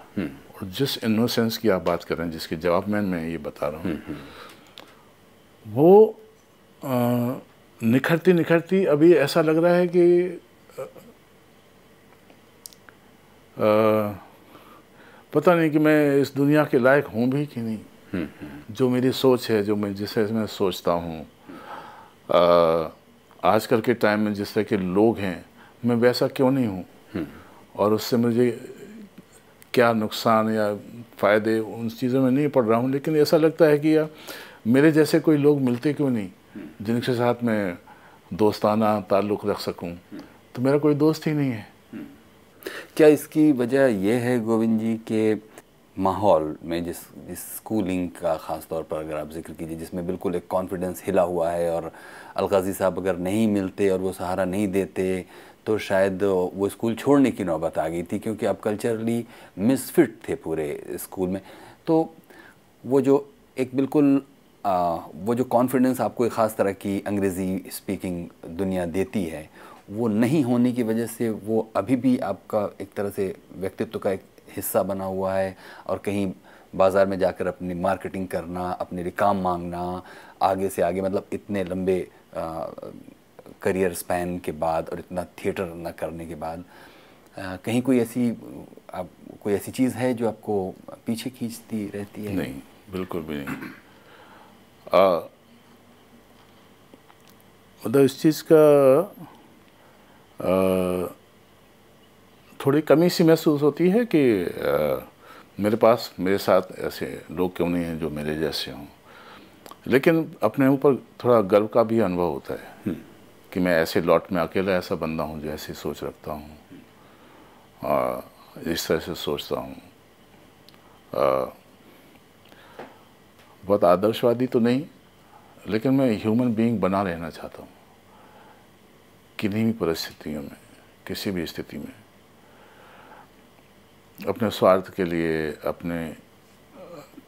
और जिस इनोसेंस की आप बात कर रहे हैं जिसके जवाब में मैं ये बता रहा हूँ हम्म, हम्म। वो आ, निखरती निखरती अभी ऐसा लग रहा है कि आ, पता नहीं कि मैं इस दुनिया के लायक हूँ भी कि नहीं हम्म, जो मेरी सोच है जो मैं जिसे मैं सोचता हूँ आजकल के टाइम में जिस तरह के लोग हैं मैं वैसा क्यों नहीं हूँ और उससे मुझे क्या नुकसान या फ़ायदे उन चीज़ों में नहीं पढ़ रहा हूँ लेकिन ऐसा लगता है कि यार मेरे जैसे कोई लोग मिलते क्यों नहीं जिनके साथ मैं दोस्ताना ताल्लुक़ रख सकूँ तो मेरा कोई दोस्त ही नहीं है क्या इसकी वजह यह है गोविंद जी के माहौल में जिस जिस स्कूलिंग का ख़ास तौर पर अगर आप जिक्र कीजिए जिसमें बिल्कुल एक कॉन्फिडेंस हिला हुआ है और अलगाजी साहब अगर नहीं मिलते और वो सहारा नहीं देते तो शायद वो स्कूल छोड़ने की नौबत आ गई थी क्योंकि आप कल्चरली मिसफिट थे पूरे स्कूल में तो वो जो एक बिल्कुल आ, वो जो कॉन्फिडेंस आपको एक ख़ास तरह की अंग्रेज़ी स्पीकिंग दुनिया देती है वो नहीं होने की वजह से वो अभी भी आपका एक तरह से व्यक्तित्व का एक हिस्सा बना हुआ है और कहीं बाज़ार में जाकर अपनी मार्केटिंग करना अपने लिए काम मांगना आगे से आगे मतलब इतने लंबे आ, करियर स्पैन के बाद और इतना थिएटर ना करने के बाद आ, कहीं कोई ऐसी आप कोई ऐसी चीज़ है जो आपको पीछे खींचती रहती है नहीं बिल्कुल भी नहीं मतलब इस चीज़ का आ, थोड़ी कमी सी महसूस होती है कि आ, मेरे पास मेरे साथ ऐसे लोग क्यों नहीं हैं जो मेरे जैसे हों लेकिन अपने ऊपर थोड़ा गर्व का भी अनुभव होता है हम्म। कि मैं ऐसे लॉट में अकेला ऐसा बंदा हूँ जो ऐसी सोच रखता हूँ इस तरह से सोचता हूँ बहुत आदर्शवादी तो नहीं लेकिन मैं ह्यूमन बीइंग बना रहना चाहता हूँ किन्हीं भी परिस्थितियों में किसी भी स्थिति में अपने स्वार्थ के लिए अपने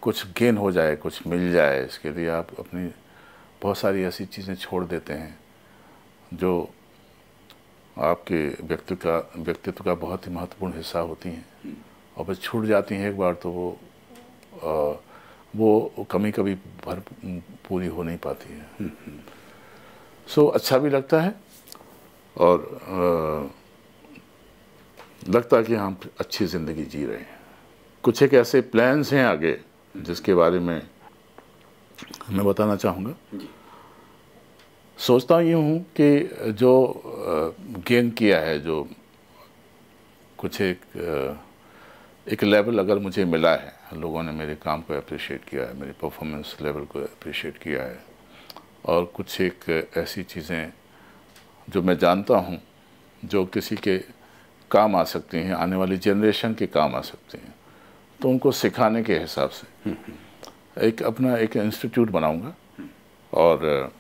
कुछ गेन हो जाए कुछ मिल जाए इसके लिए आप अपनी बहुत सारी ऐसी चीज़ें छोड़ देते हैं जो आपके व्यक्ति का व्यक्तित्व का बहुत ही महत्वपूर्ण हिस्सा होती हैं और बस छूट जाती हैं एक बार तो वो आ, वो कमी कभी भर पूरी हो नहीं पाती है सो हम्म, हम्म। so, अच्छा भी लगता है और आ, लगता है कि हम अच्छी ज़िंदगी जी रहे हैं कुछ एक ऐसे प्लान्स हैं आगे जिसके बारे में मैं बताना चाहूँगा सोचता ये हूँ कि जो गेन किया है जो कुछ एक एक लेवल अगर मुझे मिला है लोगों ने मेरे काम को अप्रिशिएट किया है मेरे परफॉर्मेंस लेवल को अप्रिशिएट किया है और कुछ एक ऐसी चीज़ें जो मैं जानता हूँ जो किसी के काम आ सकती हैं आने वाली जनरेशन के काम आ सकती हैं तो उनको सिखाने के हिसाब से हम्म, हम्म। एक अपना एक इंस्टीट्यूट बनाऊँगा और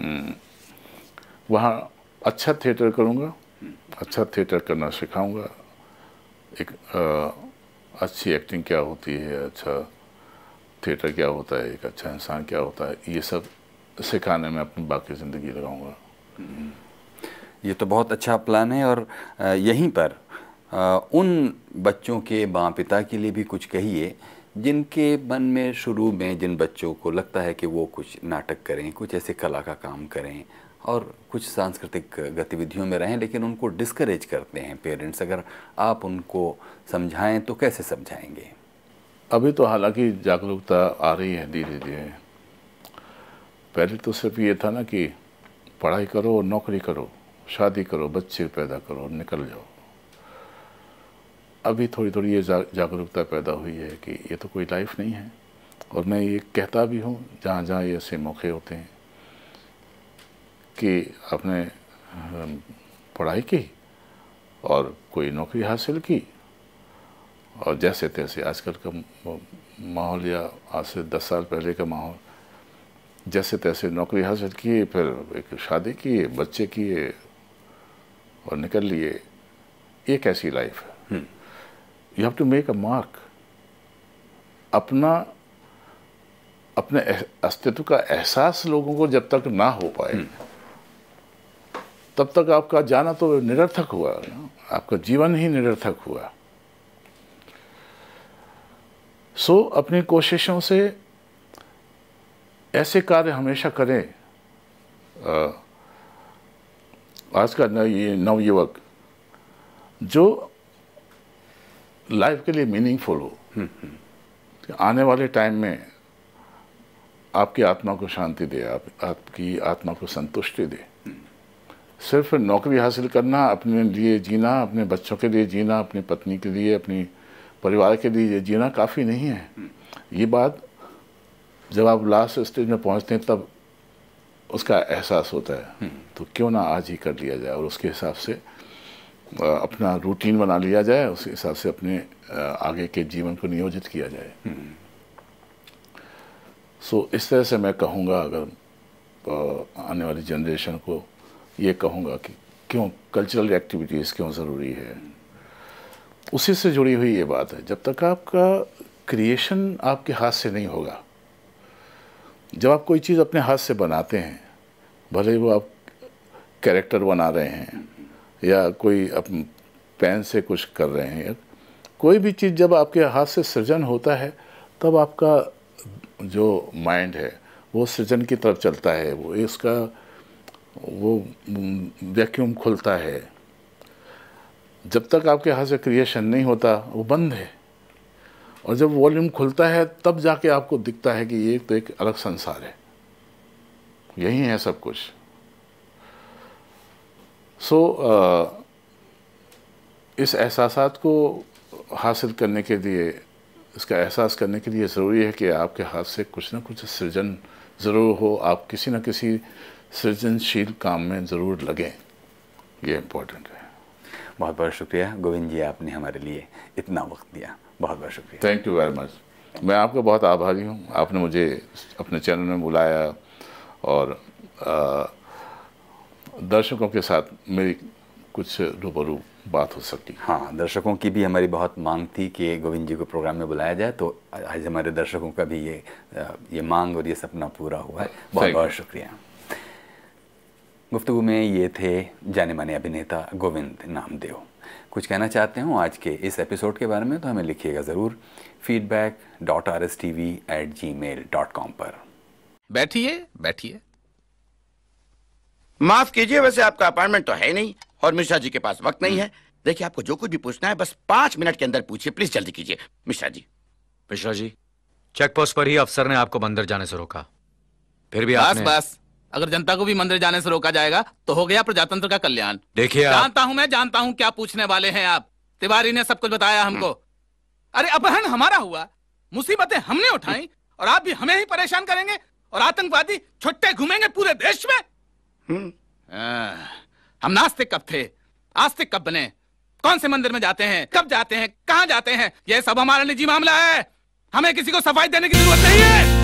हम्म। वहाँ अच्छा थिएटर करूँगा अच्छा थिएटर करना सिखाऊंगा एक आ, अच्छी एक्टिंग क्या होती है अच्छा थिएटर क्या होता है एक अच्छा इंसान क्या होता है ये सब सिखाने में अपनी बाकी ज़िंदगी लगाऊंगा ये तो बहुत अच्छा प्लान है और यहीं पर उन बच्चों के माँ पिता के लिए भी कुछ कहिए जिनके मन में शुरू में जिन बच्चों को लगता है कि वो कुछ नाटक करें कुछ ऐसे कला का काम करें और कुछ सांस्कृतिक गतिविधियों में रहें लेकिन उनको डिस्करेज करते हैं पेरेंट्स अगर आप उनको समझाएं तो कैसे समझाएंगे अभी तो हालांकि जागरूकता आ रही है धीरे धीरे पहले तो सिर्फ ये था ना कि पढ़ाई करो नौकरी करो शादी करो बच्चे पैदा करो निकल जाओ अभी थोड़ी थोड़ी ये जा, जागरूकता पैदा हुई है कि ये तो कोई लाइफ नहीं है और मैं ये कहता भी हूँ जहाँ जहाँ ये ऐसे मौके होते हैं कि आपने पढ़ाई की और कोई नौकरी हासिल की और जैसे तैसे आजकल का माहौल या आज से दस साल पहले का माहौल जैसे तैसे नौकरी हासिल किए फिर एक शादी किए बच्चे किए और निकल लिए एक ऐसी लाइफ है you have to make a mark अपना अपने अस्तित्व का एहसास लोगों को जब तक ना हो पाए हम्म। तब तक आपका जाना तो निरर्थक हुआ आपका जीवन ही निरर्थक हुआ सो so, अपनी कोशिशों से ऐसे कार्य हमेशा करें आज का नव युवक जो लाइफ के लिए मीनिंगफुल हो आने वाले टाइम में आपकी आत्मा को शांति दे आप आपकी आत्मा को संतुष्टि दे सिर्फ नौकरी हासिल करना अपने लिए जीना अपने बच्चों के लिए जीना अपनी पत्नी के लिए अपनी परिवार के लिए जीना काफ़ी नहीं है ये बात जब आप लास्ट स्टेज में पहुंचते हैं तब उसका एहसास होता है तो क्यों ना आज ही कर लिया जाए और उसके हिसाब से अपना रूटीन बना लिया जाए उस हिसाब से अपने आगे के जीवन को नियोजित किया जाए सो हम्म। इस तरह से मैं कहूँगा अगर आने वाली जनरेशन को ये कहूँगा कि क्यों कल्चरल एक्टिविटीज़ क्यों ज़रूरी है उसी से जुड़ी हुई ये बात है जब तक आपका क्रिएशन आपके हाथ से नहीं होगा जब आप कोई चीज़ अपने हाथ से बनाते हैं भले वो आप कैरेक्टर बना रहे हैं या कोई अप पेन से कुछ कर रहे हैं कोई भी चीज़ जब आपके हाथ से सृजन होता है तब आपका जो माइंड है वो सृजन की तरफ चलता है वो इसका वो वैक्यूम खुलता है जब तक आपके हाथ से क्रिएशन नहीं होता वो बंद है और जब वॉल्यूम खुलता है तब जाके आपको दिखता है कि ये तो एक अलग संसार है यही है सब कुछ सो so, uh, इस एहसास को हासिल करने के लिए इसका एहसास करने के लिए ज़रूरी है कि आपके हाथ से कुछ ना कुछ सृजन ज़रूर हो आप किसी न किसी सृजनशील काम में ज़रूर लगें ये इम्पोर्टेंट है बहुत बहुत शुक्रिया गोविंद जी आपने हमारे लिए इतना वक्त दिया बहुत बहुत शुक्रिया थैंक यू वेरी मच मैं आपका बहुत आभारी हूँ आपने मुझे अपने चैनल में बुलाया और आ, दर्शकों के साथ मेरी कुछ रूबरू बात हो सकती हाँ दर्शकों की भी हमारी बहुत मांग थी कि गोविंद जी को प्रोग्राम में बुलाया जाए तो आज हमारे दर्शकों का भी ये ये मांग और ये सपना पूरा हुआ है बहुत बहुत शुक्रिया गुफ्तु में ये थे जाने माने अभिनेता गोविंद नामदेव कुछ कहना चाहते हो आज के इस एपिसोड के बारे में तो हमें लिखिएगा ज़रूर feedback dot R S T V at Gmail dot com पर बैठिए बैठिए माफ कीजिए वैसे आपका अपॉइंटमेंट तो है नहीं और मिश्रा जी के पास वक्त नहीं है देखिए आपको जो कुछ भी पूछना है बस पांच मिनट के अंदर पूछिए प्लीज जल्दी कीजिए मिश्रा जी मिश्रा जी चेक पोस्ट पर ही अफसर ने आपको मंदिर जाने से रोका फिर भी बस आपने... बस अगर जनता को भी मंदिर जाने से रोका जाएगा तो हो गया प्रजातंत्र का कल्याण देखिए जानता हूँ मैं जानता हूँ क्या पूछने वाले हैं आप तिवारी ने सब कुछ बताया हमको हम्म। अरे अपहरण हमारा हुआ मुसीबतें हमने उठाई और आप भी हमें ही परेशान करेंगे और आतंकवादी छुट्टे घूमेंगे पूरे देश में हम्म। हम नास्तिक कब थे आस्तिक कब बने कौन से मंदिर में जाते हैं कब जाते हैं कहाँ जाते हैं यह सब हमारा निजी मामला है हमें किसी को सफाई देने की जरूरत नहीं है